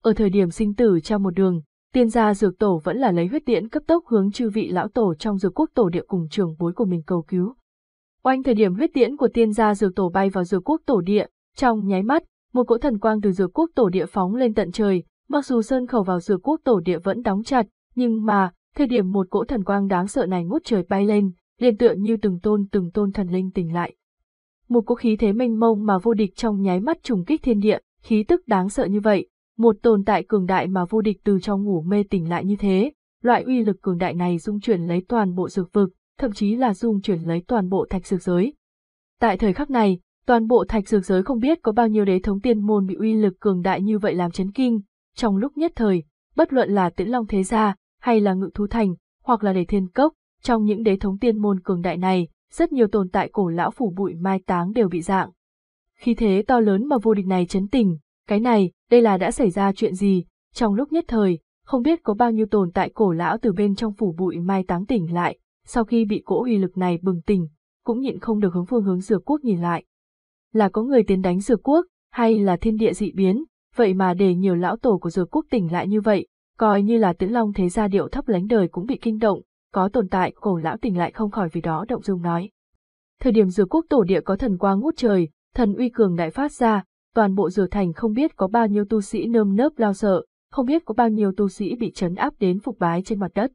Ở thời điểm sinh tử trong một đường, tiên gia dược tổ vẫn là lấy huyết tiễn cấp tốc hướng chư vị lão tổ trong dược quốc tổ địa cùng trường bối của mình cầu cứu. Oanh thời điểm huyết tiễn của tiên gia dược tổ bay vào dược quốc tổ địa, trong nháy mắt, một cỗ thần quang từ dược quốc tổ địa phóng lên tận trời, mặc dù sơn khẩu vào dược quốc tổ địa vẫn đóng chặt, nhưng mà, thời điểm một cỗ thần quang đáng sợ này ngút trời bay lên, liền tựa như từng tôn từng tôn thần linh tỉnh lại. Một cỗ khí thế mênh mông mà vô địch trong nháy mắt trùng kích thiên địa, khí tức đáng sợ như vậy, một tồn tại cường đại mà vô địch từ trong ngủ mê tỉnh lại như thế, loại uy lực cường đại này dung chuyển lấy toàn bộ dược vực, thậm chí là dung chuyển lấy toàn bộ thạch dược giới. Tại thời khắc này, toàn bộ thạch dược giới không biết có bao nhiêu đế thống tiên môn bị uy lực cường đại như vậy làm chấn kinh, trong lúc nhất thời, bất luận là Tĩnh Long Thế Gia, hay là Ngự Thú Thành, hoặc là Đề Thiên Cốc, trong những đế thống tiên môn cường đại này, rất nhiều tồn tại cổ lão phủ bụi mai táng đều bị dạng. Khi thế to lớn mà vô địch này chấn tỉnh, cái này, đây là đã xảy ra chuyện gì, trong lúc nhất thời, không biết có bao nhiêu tồn tại cổ lão từ bên trong phủ bụi mai táng tỉnh lại, sau khi bị cỗ uy lực này bừng tỉnh, cũng nhịn không được hướng phương hướng dược quốc nhìn lại. Là có người tiến đánh dược quốc, hay là thiên địa dị biến, vậy mà để nhiều lão tổ của dược quốc tỉnh lại như vậy, coi như là tĩnh long thế gia điệu thấp lánh đời cũng bị kinh động, có tồn tại cổ lão tỉnh lại không khỏi vì đó động dung nói. Thời điểm dược quốc tổ địa có thần quang ngút trời, thần uy cường đại phát ra, toàn bộ Dừa Thành không biết có bao nhiêu tu sĩ nơm nớp lo sợ, không biết có bao nhiêu tu sĩ bị chấn áp đến phục bái trên mặt đất.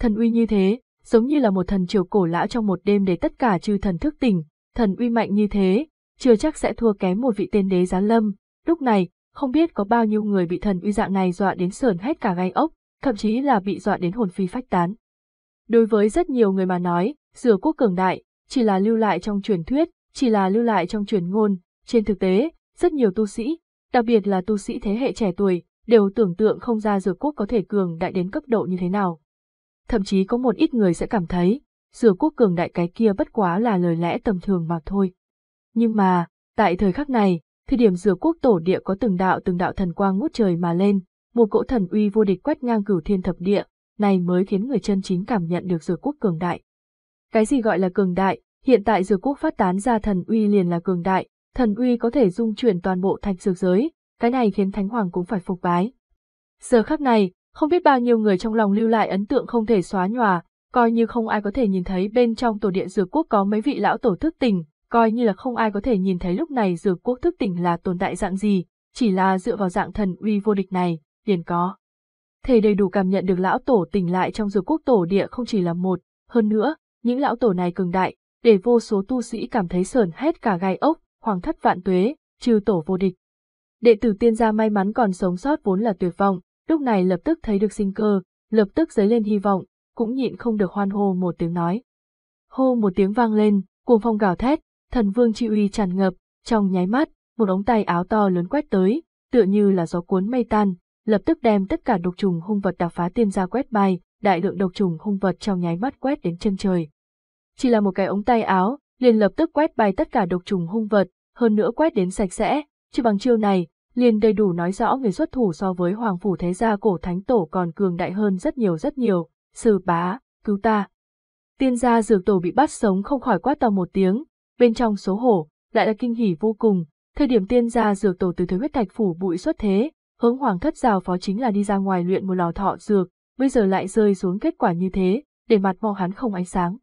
Thần uy như thế, giống như là một thần triều cổ lão trong một đêm để tất cả chư thần thức tỉnh, thần uy mạnh như thế, chưa chắc sẽ thua kém một vị tên đế giá lâm. Lúc này, không biết có bao nhiêu người bị thần uy dạng này dọa đến sờn hết cả gai ốc, thậm chí là bị dọa đến hồn phi phách tán. Đối với rất nhiều người mà nói, Dừa quốc cường đại, chỉ là lưu lại trong truyền thuyết, chỉ là lưu lại trong truyền ngôn, trên thực tế, rất nhiều tu sĩ, đặc biệt là tu sĩ thế hệ trẻ tuổi, đều tưởng tượng không ra dược quốc có thể cường đại đến cấp độ như thế nào. Thậm chí có một ít người sẽ cảm thấy, dược quốc cường đại cái kia bất quá là lời lẽ tầm thường mà thôi. Nhưng mà, tại thời khắc này, thời điểm dược quốc tổ địa có từng đạo từng đạo thần quang ngút trời mà lên, một cỗ thần uy vô địch quét ngang cửu thiên thập địa, này mới khiến người chân chính cảm nhận được dược quốc cường đại. Cái gì gọi là cường đại, hiện tại dược quốc phát tán ra thần uy liền là cường đại, thần uy có thể dung chuyển toàn bộ thạch dược giới, cái này khiến Thánh Hoàng cũng phải phục bái. Giờ khắc này, không biết bao nhiêu người trong lòng lưu lại ấn tượng không thể xóa nhòa, coi như không ai có thể nhìn thấy bên trong tổ điện dược quốc có mấy vị lão tổ thức tỉnh, coi như là không ai có thể nhìn thấy lúc này dược quốc thức tỉnh là tồn tại dạng gì, chỉ là dựa vào dạng thần uy vô địch này, liền có. Thầy đầy đủ cảm nhận được lão tổ tỉnh lại trong dược quốc tổ địa không chỉ là một, hơn nữa, những lão tổ này cường đại, để vô số tu sĩ cảm thấy sờn hết cả gai ốc, hoàng thất vạn tuế, trừ tổ vô địch. Đệ tử tiên gia may mắn còn sống sót vốn là tuyệt vọng, lúc này lập tức thấy được sinh cơ, lập tức dấy lên hy vọng, cũng nhịn không được hoan hô một tiếng nói. Hô một tiếng vang lên, cuồng phong gào thét, thần vương chi uy tràn ngập, trong nháy mắt, một ống tay áo to lớn quét tới, tựa như là gió cuốn mây tan, lập tức đem tất cả độc trùng hung vật đả phá tiên gia quét bay, đại lượng độc trùng hung vật trong nháy mắt quét đến chân trời. Chỉ là một cái ống tay áo, liền lập tức quét bay tất cả độc trùng hung vật, hơn nữa quét đến sạch sẽ, chỉ bằng chiêu này, liền đầy đủ nói rõ người xuất thủ so với hoàng phủ thế gia cổ thánh tổ còn cường đại hơn rất nhiều rất nhiều, sư bá, cứu ta. Tiên gia dược tổ bị bắt sống không khỏi quát to một tiếng, bên trong số hổ, lại là kinh hỉ vô cùng, thời điểm tiên gia dược tổ từ thời huyết thạch phủ bụi xuất thế, hướng hoàng thất rào phó chính là đi ra ngoài luyện một lò thọ dược, bây giờ lại rơi xuống kết quả như thế, để mặt mò hắn không ánh sáng.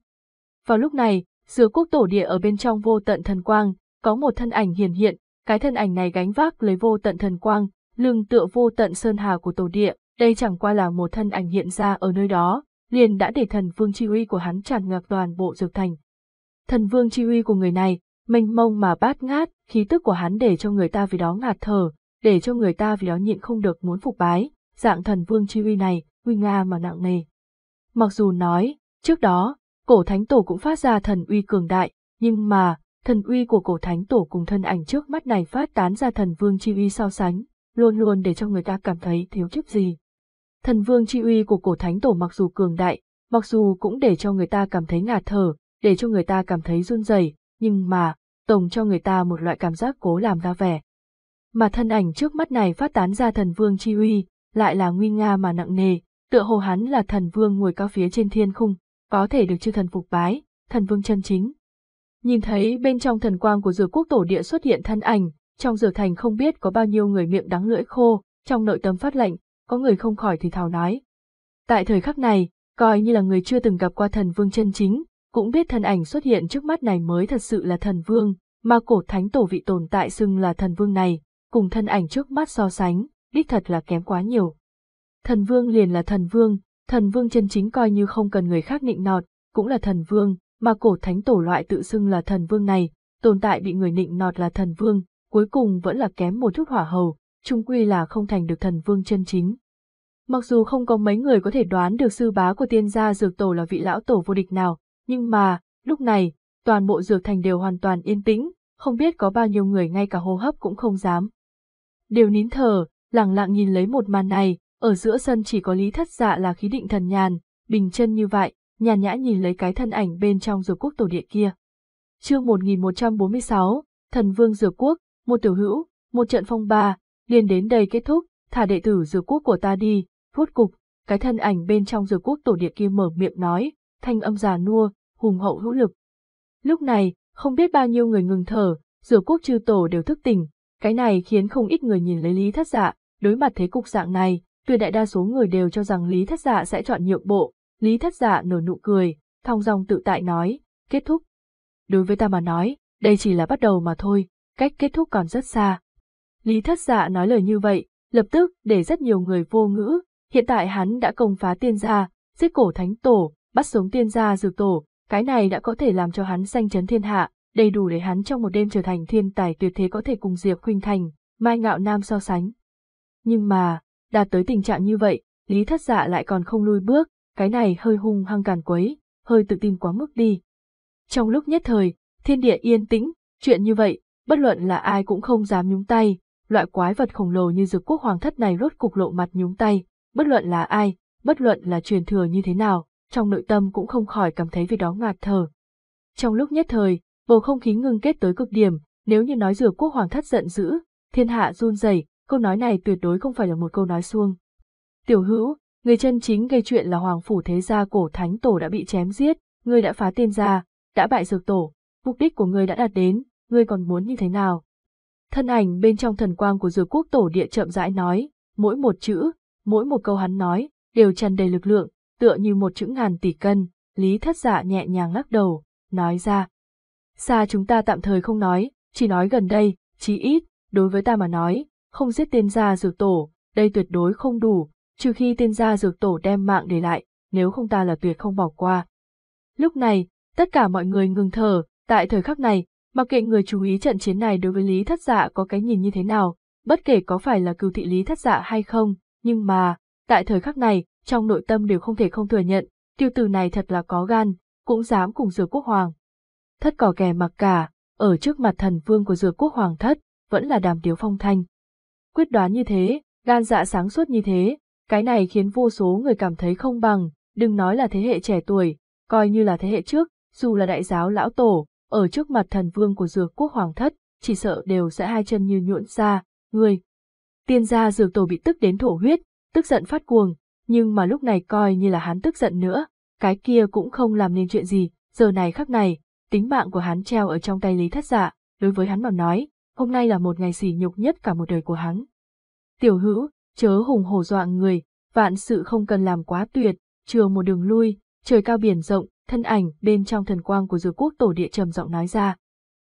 Vào lúc này, dược quốc tổ địa ở bên trong vô tận thần quang, có một thân ảnh hiển hiện, cái thân ảnh này gánh vác lấy vô tận thần quang, lưng tựa vô tận sơn hà của tổ địa, đây chẳng qua là một thân ảnh hiện ra ở nơi đó, liền đã để thần vương chi uy của hắn tràn ngập toàn bộ dược thành. Thần vương chi uy của người này, mênh mông mà bát ngát, khí tức của hắn để cho người ta vì đó ngạt thở, để cho người ta vì đó nhịn không được muốn phục bái, dạng thần vương chi uy này, uy nga mà nặng nề. Mặc dù nói, trước đó, cổ thánh tổ cũng phát ra thần uy cường đại, nhưng mà, thần uy của cổ thánh tổ cùng thân ảnh trước mắt này phát tán ra thần vương chi uy so sánh, luôn luôn để cho người ta cảm thấy thiếu chút gì. Thần vương chi uy của cổ thánh tổ mặc dù cường đại, mặc dù cũng để cho người ta cảm thấy ngạt thở, để cho người ta cảm thấy run rẩy, nhưng mà, tổng cho người ta một loại cảm giác cố làm ra vẻ. Mà thân ảnh trước mắt này phát tán ra thần vương chi uy, lại là nguy nga mà nặng nề, tựa hồ hắn là thần vương ngồi cao phía trên thiên khung, có thể được chư thần phục bái, thần vương chân chính, Nhìn thấy bên trong thần quang của dược quốc tổ địa xuất hiện thân ảnh, trong dược thành không biết có bao nhiêu người miệng đắng lưỡi khô, trong nội tâm phát lệnh, có người không khỏi thì thào nói. Tại thời khắc này, coi như là người chưa từng gặp qua thần vương chân chính, cũng biết thân ảnh xuất hiện trước mắt này mới thật sự là thần vương, mà cổ thánh tổ vị tồn tại xưng là thần vương này, cùng thân ảnh trước mắt so sánh, đích thật là kém quá nhiều. Thần vương liền là thần vương, thần vương chân chính coi như không cần người khác nịnh nọt, cũng là thần vương, mà cổ thánh tổ loại tự xưng là thần vương này, tồn tại bị người nịnh nọt là thần vương, cuối cùng vẫn là kém một chút hỏa hầu, chung quy là không thành được thần vương chân chính. Mặc dù không có mấy người có thể đoán được sư bá của tiên gia dược tổ là vị lão tổ vô địch nào, nhưng mà, lúc này, toàn bộ dược thành đều hoàn toàn yên tĩnh, không biết có bao nhiêu người ngay cả hô hấp cũng không dám. Đều nín thở, lặng lặng nhìn lấy một màn này, ở giữa sân chỉ có lý thất dạ là khí định thần nhàn, bình chân như vậy, nhàn nhã nhìn lấy cái thân ảnh bên trong dược quốc tổ địa kia. Chương 1146, Thần Vương Dược Quốc, một tiểu hữu, một trận phong ba, liền đến đây kết thúc, thả đệ tử dược quốc của ta đi, phút cục, cái thân ảnh bên trong dược quốc tổ địa kia mở miệng nói, thanh âm già nua, hùng hậu hữu lực. Lúc này, không biết bao nhiêu người ngừng thở, dược quốc chư tổ đều thức tỉnh, cái này khiến không ít người nhìn lấy lý thất dạ, đối mặt thế cục dạng này, tuyệt đại đa số người đều cho rằng lý thất dạ sẽ chọn nhượng bộ, Lý thất dạ nở nụ cười, thong dong tự tại nói, kết thúc. Đối với ta mà nói, đây chỉ là bắt đầu mà thôi, cách kết thúc còn rất xa. Lý thất dạ nói lời như vậy, lập tức để rất nhiều người vô ngữ, hiện tại hắn đã công phá tiên gia, giết cổ thánh tổ, bắt sống tiên gia dược tổ, cái này đã có thể làm cho hắn danh chấn thiên hạ, đầy đủ để hắn trong một đêm trở thành thiên tài tuyệt thế có thể cùng Diệp Khuynh Thành, Mai Ngạo Nam so sánh. Nhưng mà, đạt tới tình trạng như vậy, Lý Thất Dạ lại còn không lui bước, cái này hơi hung hăng càn quấy, hơi tự tin quá mức đi. Trong lúc nhất thời, thiên địa yên tĩnh, chuyện như vậy, bất luận là ai cũng không dám nhúng tay, loại quái vật khổng lồ như dược quốc hoàng thất này rốt cục lộ mặt nhúng tay, bất luận là ai, bất luận là truyền thừa như thế nào, trong nội tâm cũng không khỏi cảm thấy vì đó ngạt thở. Trong lúc nhất thời, bầu không khí ngưng kết tới cực điểm, nếu như nói dược quốc hoàng thất giận dữ, thiên hạ run rẩy, câu nói này tuyệt đối không phải là một câu nói suông. Tiểu hữu, người chân chính gây chuyện là hoàng phủ thế gia cổ thánh tổ đã bị chém giết, ngươi đã phá tên gia, đã bại dược tổ, mục đích của ngươi đã đạt đến, ngươi còn muốn như thế nào? Thân ảnh bên trong thần quang của dược quốc tổ địa chậm rãi nói, mỗi một chữ, mỗi một câu hắn nói, đều tràn đầy lực lượng, tựa như một chữ ngàn tỷ cân, lý thất dạ nhẹ nhàng lắc đầu, nói ra. Xa chúng ta tạm thời không nói, chỉ nói gần đây, chí ít, đối với ta mà nói, không giết tên gia dược tổ, đây tuyệt đối không đủ, trừ khi tiên gia dược tổ đem mạng để lại, nếu không ta là tuyệt không bỏ qua. Lúc này, tất cả mọi người ngừng thở, tại thời khắc này, mặc kệ người chú ý trận chiến này đối với Lý Thất Dạ có cái nhìn như thế nào, bất kể có phải là cừu thị Lý Thất Dạ hay không, nhưng mà, tại thời khắc này, trong nội tâm đều không thể không thừa nhận, tiêu tử này thật là có gan, cũng dám cùng dược quốc hoàng. Thất cỏ kè mặc cả, ở trước mặt thần vương của dược quốc hoàng thất, vẫn là đàm tiếu phong thanh. Quyết đoán như thế, gan dạ sáng suốt như thế, cái này khiến vô số người cảm thấy không bằng, đừng nói là thế hệ trẻ tuổi, coi như là thế hệ trước, dù là đại giáo lão tổ, ở trước mặt thần vương của dược quốc hoàng thất, chỉ sợ đều sẽ hai chân như nhuộn ra, người. Tiên gia dược tổ bị tức đến thổ huyết, tức giận phát cuồng, nhưng mà lúc này coi như là hắn tức giận nữa, cái kia cũng không làm nên chuyện gì, giờ này khắc này, tính mạng của hắn treo ở trong tay Lý Thất Dạ, đối với hắn mà nói, hôm nay là một ngày sỉ nhục nhất cả một đời của hắn. Tiểu hữu, chớ hùng hổ dọa người, vạn sự không cần làm quá tuyệt, chừa một đường lui, trời cao biển rộng, thân ảnh bên trong thần quang của dược quốc tổ địa trầm giọng nói ra.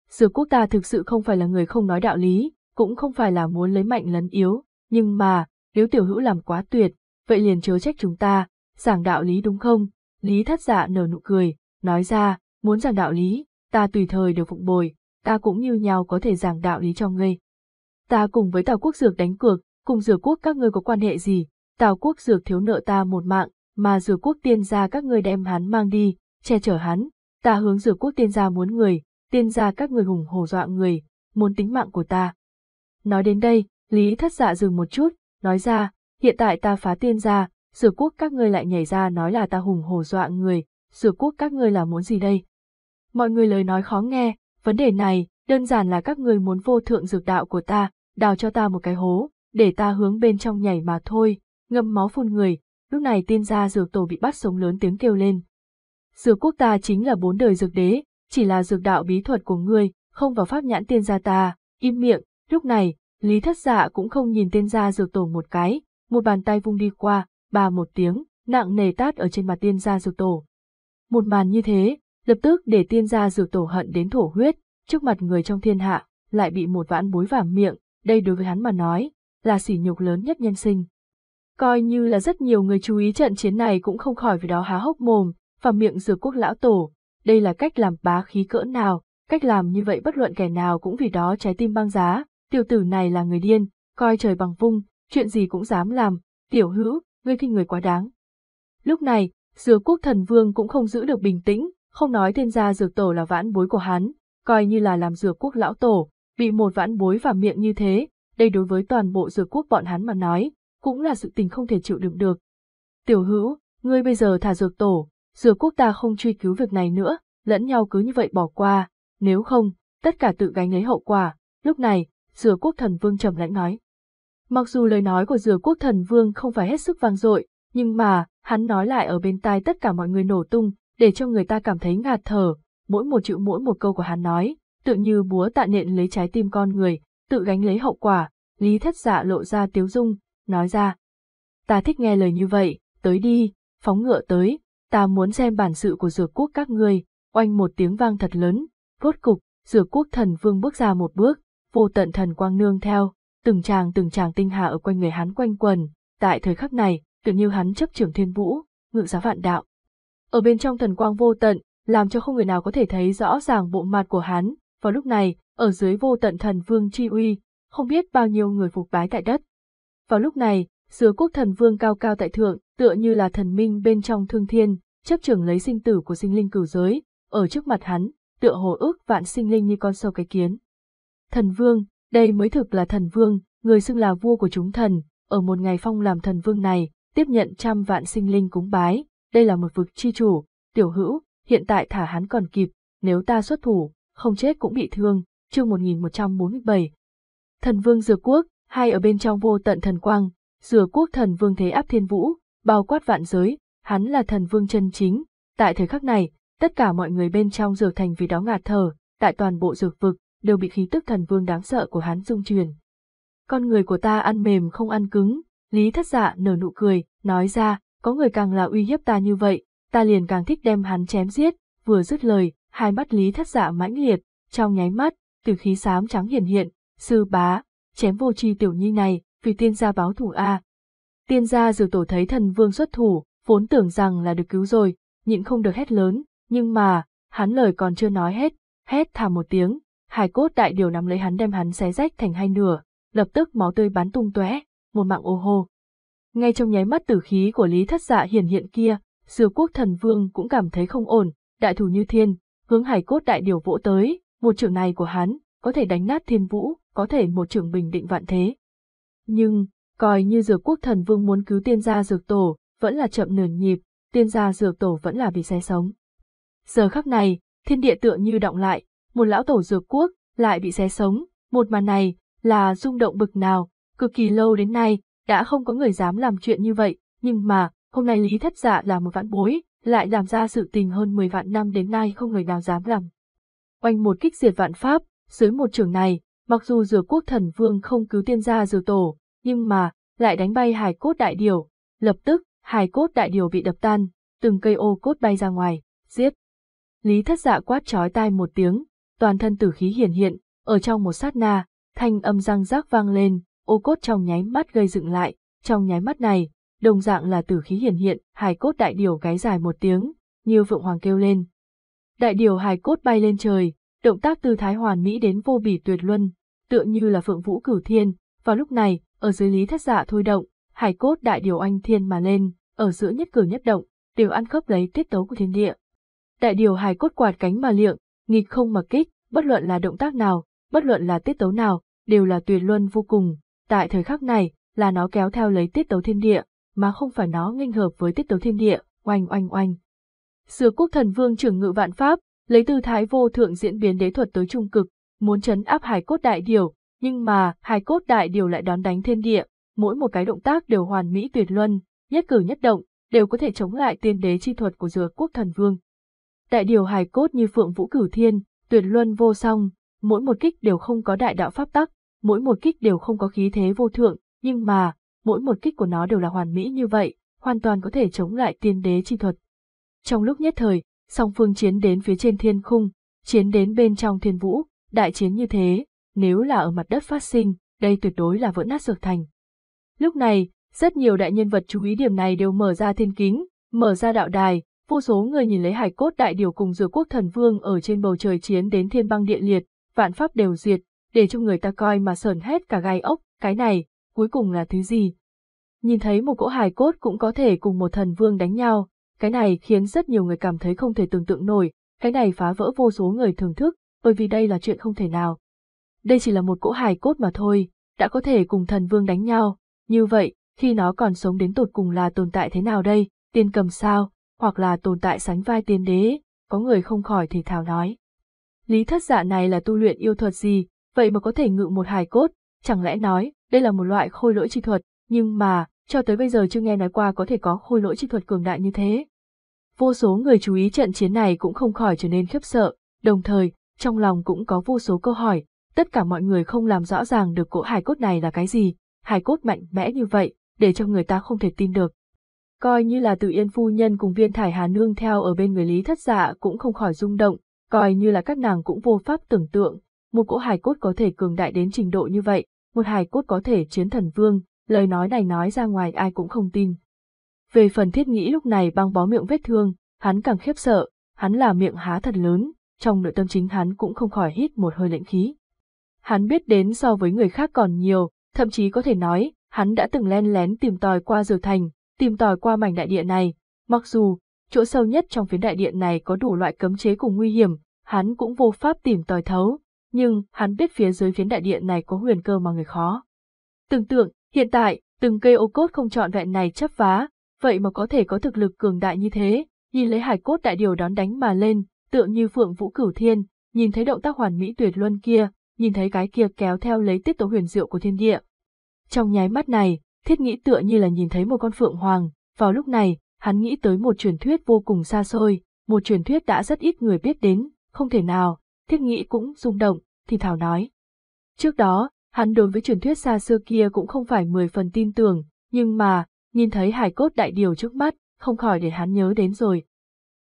Dược quốc ta thực sự không phải là người không nói đạo lý, cũng không phải là muốn lấy mạnh lấn yếu, nhưng mà, nếu tiểu hữu làm quá tuyệt, vậy liền chớ trách chúng ta, giảng đạo lý đúng không? Lý thất dạ nở nụ cười, nói ra, muốn giảng đạo lý, ta tùy thời đều phục bồi, ta cũng như nhau có thể giảng đạo lý cho ngươi. Ta cùng với Tào Quốc Dược đánh cược, cùng dừa quốc các ngươi có quan hệ gì, tào quốc dược thiếu nợ ta một mạng, mà dừa quốc tiên gia các ngươi đem hắn mang đi, che chở hắn, ta hướng dừa quốc tiên gia muốn người, tiên gia các người hùng hổ dọa người, muốn tính mạng của ta. Nói đến đây, Lý thất dạ dừng một chút, nói ra, hiện tại ta phá tiên gia, dừa quốc các ngươi lại nhảy ra nói là ta hùng hổ dọa người, dừa quốc các ngươi là muốn gì đây? Mọi người lời nói khó nghe, vấn đề này, đơn giản là các ngươi muốn vô thượng dược đạo của ta, đào cho ta một cái hố, để ta hướng bên trong nhảy mà thôi, ngâm máu phun người, lúc này tiên gia dược tổ bị bắt sống lớn tiếng kêu lên. Dược quốc ta chính là bốn đời dược đế, chỉ là dược đạo bí thuật của ngươi, không vào pháp nhãn tiên gia ta, im miệng, lúc này, lý thất dạ cũng không nhìn tiên gia dược tổ một cái, một bàn tay vung đi qua, bà một tiếng, nặng nề tát ở trên mặt tiên gia dược tổ. Một màn như thế, lập tức để tiên gia dược tổ hận đến thổ huyết, trước mặt người trong thiên hạ, lại bị một vãn bối vả miệng, đây đối với hắn mà nói, là sỉ nhục lớn nhất nhân sinh. Coi như là rất nhiều người chú ý trận chiến này cũng không khỏi vì đó há hốc mồm, và miệng dừa quốc lão tổ, đây là cách làm bá khí cỡ nào, cách làm như vậy bất luận kẻ nào cũng vì đó trái tim băng giá, tiểu tử này là người điên, coi trời bằng vung, chuyện gì cũng dám làm, tiểu hữu, ngươi kinh người quá đáng. Lúc này, dừa quốc thần vương cũng không giữ được bình tĩnh, không nói tên gia dược tổ là vãn bối của hắn, coi như là làm dừa quốc lão tổ, bị một vãn bối và miệng như thế, đây đối với toàn bộ dược quốc bọn hắn mà nói, cũng là sự tình không thể chịu đựng được. Tiểu hữu, ngươi bây giờ thả dược tổ, dược quốc ta không truy cứu việc này nữa, lẫn nhau cứ như vậy bỏ qua, nếu không, tất cả tự gánh lấy hậu quả, lúc này, dược quốc thần vương trầm lãnh nói. Mặc dù lời nói của dược quốc thần vương không phải hết sức vang dội, nhưng mà, hắn nói lại ở bên tai tất cả mọi người nổ tung, để cho người ta cảm thấy ngạt thở, mỗi một chữ mỗi một câu của hắn nói, tự như búa tạ nện lấy trái tim con người, tự gánh lấy hậu quả, Lý Thất Dạ lộ ra tiếu dung, nói ra. Ta thích nghe lời như vậy, tới đi, phóng ngựa tới, ta muốn xem bản sự của dược quốc các ngươi, oanh một tiếng vang thật lớn, rốt cục, dược quốc thần vương bước ra một bước, vô tận thần quang nương theo, từng tràng từng tràng tinh hà ở quanh người hắn quanh quần, tại thời khắc này, tự như hắn chấp trưởng thiên vũ, ngự giá vạn đạo. Ở bên trong thần quang vô tận, làm cho không người nào có thể thấy rõ ràng bộ mặt của hắn, vào lúc này, ở dưới vô tận thần vương chi uy, không biết bao nhiêu người phục bái tại đất. Vào lúc này, Dứa quốc thần vương cao cao tại thượng, tựa như là thần minh bên trong thương thiên, chấp trưởng lấy sinh tử của sinh linh cửu giới, ở trước mặt hắn, tựa hồ ước vạn sinh linh như con sâu cái kiến. Thần vương, đây mới thực là thần vương, người xưng là vua của chúng thần, ở một ngày phong làm thần vương này, tiếp nhận trăm vạn sinh linh cúng bái, đây là một vực chi chủ, tiểu hữu, hiện tại thả hắn còn kịp, nếu ta xuất thủ, không chết cũng bị thương, chương 1147. Thần vương dừa quốc, hai ở bên trong vô tận thần quang, dừa quốc thần vương thế áp thiên vũ, bao quát vạn giới, hắn là thần vương chân chính. Tại thời khắc này, tất cả mọi người bên trong dừa thành vì đó ngạt thở, tại toàn bộ dược vực, đều bị khí tức thần vương đáng sợ của hắn dung truyền. Con người của ta ăn mềm không ăn cứng, Lý thất dạ nở nụ cười, nói ra, có người càng là uy hiếp ta như vậy, ta liền càng thích đem hắn chém giết, vừa dứt lời, hai mắt Lý thất dạ mãnh liệt, trong nháy mắt, tử khí xám trắng hiển hiện, sư bá, chém vô tri tiểu nhi này, vì tiên gia báo thủ a. Tiên gia dược tổ thấy thần vương xuất thủ, vốn tưởng rằng là được cứu rồi, nhịn không được hét lớn, nhưng mà, hắn lời còn chưa nói hết, hét thả một tiếng, hải cốt đại điều nắm lấy hắn đem hắn xé rách thành hai nửa, lập tức máu tươi bắn tung tóe, một mạng ô hô. Ngay trong nháy mắt tử khí của Lý Thất Dạ hiển hiện kia, Dư Quốc Thần Vương cũng cảm thấy không ổn, đại thủ như thiên, hướng hải cốt đại điều vỗ tới, một trưởng này của hắn, có thể đánh nát thiên vũ, có thể một trưởng bình định vạn thế. Nhưng, coi như dược quốc thần vương muốn cứu tiên gia dược tổ, vẫn là chậm nườn nhịp, tiên gia dược tổ vẫn là bị xe sống. Giờ khắc này, thiên địa tựa như động lại, một lão tổ dược quốc, lại bị xé sống, một màn này, là rung động bực nào, cực kỳ lâu đến nay, đã không có người dám làm chuyện như vậy, nhưng mà, hôm nay Lý Thất Dạ là một vãn bối, lại làm ra sự tình hơn 10 vạn năm đến nay không người nào dám làm oanh một kích diệt vạn pháp, dưới một trường này, mặc dù dừa quốc thần vương không cứu tiên gia dừa tổ, nhưng mà, lại đánh bay hài cốt đại điều. Lập tức, hài cốt đại điều bị đập tan, từng cây ô cốt bay ra ngoài, giết. Lý thất dạ quát trói tai một tiếng, toàn thân tử khí hiển hiện, ở trong một sát na, thanh âm răng rác vang lên, ô cốt trong nháy mắt gây dựng lại, trong nháy mắt này, đồng dạng là tử khí hiển hiện, hài cốt đại điều gáy dài một tiếng, như vượng hoàng kêu lên, Đại điều hài cốt bay lên trời, động tác tư thái hoàn mỹ đến vô bỉ tuyệt luân, tựa như là phượng vũ cửu thiên, vào lúc này, ở dưới lý thất dạ thôi động, hài cốt đại điều anh thiên mà lên, ở giữa nhất cử nhất động, đều ăn khớp lấy tiết tấu của thiên địa. Đại điều hài cốt quạt cánh mà liệng, nghịch không mà kích, bất luận là động tác nào, bất luận là tiết tấu nào, đều là tuyệt luân vô cùng, tại thời khắc này, là nó kéo theo lấy tiết tấu thiên địa, mà không phải nó nghênh hợp với tiết tấu thiên địa, oanh oanh oanh. Xưa quốc thần vương trưởng ngự vạn pháp, lấy tư thái vô thượng diễn biến đế thuật tới trung cực, muốn chấn áp hài cốt đại điều, nhưng mà hài cốt đại điều lại đón đánh thiên địa, mỗi một cái động tác đều hoàn mỹ tuyệt luân, nhất cử nhất động, đều có thể chống lại tiên đế chi thuật của dừa quốc thần vương. Đại điều hài cốt như phượng vũ cửu thiên, tuyệt luân vô song, mỗi một kích đều không có đại đạo pháp tắc, mỗi một kích đều không có khí thế vô thượng, nhưng mà, mỗi một kích của nó đều là hoàn mỹ như vậy, hoàn toàn có thể chống lại tiên đế chi thuật. Trong lúc nhất thời, song phương chiến đến phía trên thiên khung, chiến đến bên trong thiên vũ, đại chiến như thế, nếu là ở mặt đất phát sinh, đây tuyệt đối là vỡ nát dược thành. Lúc này, rất nhiều đại nhân vật chú ý điểm này đều mở ra thiên kính, mở ra đạo đài, vô số người nhìn lấy hải cốt đại điều cùng dược quốc thần vương ở trên bầu trời chiến đến thiên băng địa liệt, vạn pháp đều diệt, để cho người ta coi mà sờn hết cả gai ốc, cái này, cuối cùng là thứ gì? Nhìn thấy một cỗ hài cốt cũng có thể cùng một thần vương đánh nhau, cái này khiến rất nhiều người cảm thấy không thể tưởng tượng nổi, cái này phá vỡ vô số người thưởng thức, bởi vì đây là chuyện không thể nào. Đây chỉ là một cỗ hài cốt mà thôi, đã có thể cùng thần vương đánh nhau, như vậy, khi nó còn sống đến tột cùng là tồn tại thế nào đây, tiên cầm sao, hoặc là tồn tại sánh vai tiên đế, có người không khỏi thì thào nói. Lý thất dạ này là tu luyện yêu thuật gì, vậy mà có thể ngự một hài cốt, chẳng lẽ nói, đây là một loại khôi lỗi chi thuật, nhưng mà, cho tới bây giờ chưa nghe nói qua có thể có khôi lỗi chi thuật cường đại như thế. Vô số người chú ý trận chiến này cũng không khỏi trở nên khiếp sợ, đồng thời, trong lòng cũng có vô số câu hỏi, tất cả mọi người không làm rõ ràng được cỗ hài cốt này là cái gì, hài cốt mạnh mẽ như vậy, để cho người ta không thể tin được. Coi như là tự yên phu nhân cùng viên thải hà nương theo ở bên người lý thất dạ cũng không khỏi rung động, coi như là các nàng cũng vô pháp tưởng tượng, một cỗ hài cốt có thể cường đại đến trình độ như vậy, một hài cốt có thể chiến thần vương, lời nói này nói ra ngoài ai cũng không tin. Về phần thiết nghĩ lúc này băng bó miệng vết thương, hắn càng khiếp sợ, hắn là miệng há thật lớn, trong nội tâm chính hắn cũng không khỏi hít một hơi lệnh khí. Hắn biết đến so với người khác còn nhiều, thậm chí có thể nói, hắn đã từng len lén tìm tòi qua dược thành, tìm tòi qua mảnh đại địa này, mặc dù, chỗ sâu nhất trong phiến đại địa này có đủ loại cấm chế cùng nguy hiểm, hắn cũng vô pháp tìm tòi thấu, nhưng hắn biết phía dưới phiến đại địa này có huyền cơ mà người khó. Tưởng tượng, Hiện tại, từng cây ô cốt không chọn vẹn này chấp vá, vậy mà có thể có thực lực cường đại như thế, nhìn lấy hải cốt đại điều đón đánh mà lên, tựa như phượng vũ cửu thiên, nhìn thấy động tác hoàn mỹ tuyệt luân kia, nhìn thấy cái kia kéo theo lấy tiết tố huyền diệu của thiên địa. Trong nháy mắt này, thiết nghĩ tựa như là nhìn thấy một con phượng hoàng, vào lúc này, hắn nghĩ tới một truyền thuyết vô cùng xa xôi, một truyền thuyết đã rất ít người biết đến, không thể nào, thiết nghĩ cũng rung động, thì thảo nói. Trước đó, Hắn đối với truyền thuyết xa xưa kia cũng không phải mười phần tin tưởng, nhưng mà, nhìn thấy hải cốt đại điều trước mắt, không khỏi để hắn nhớ đến rồi.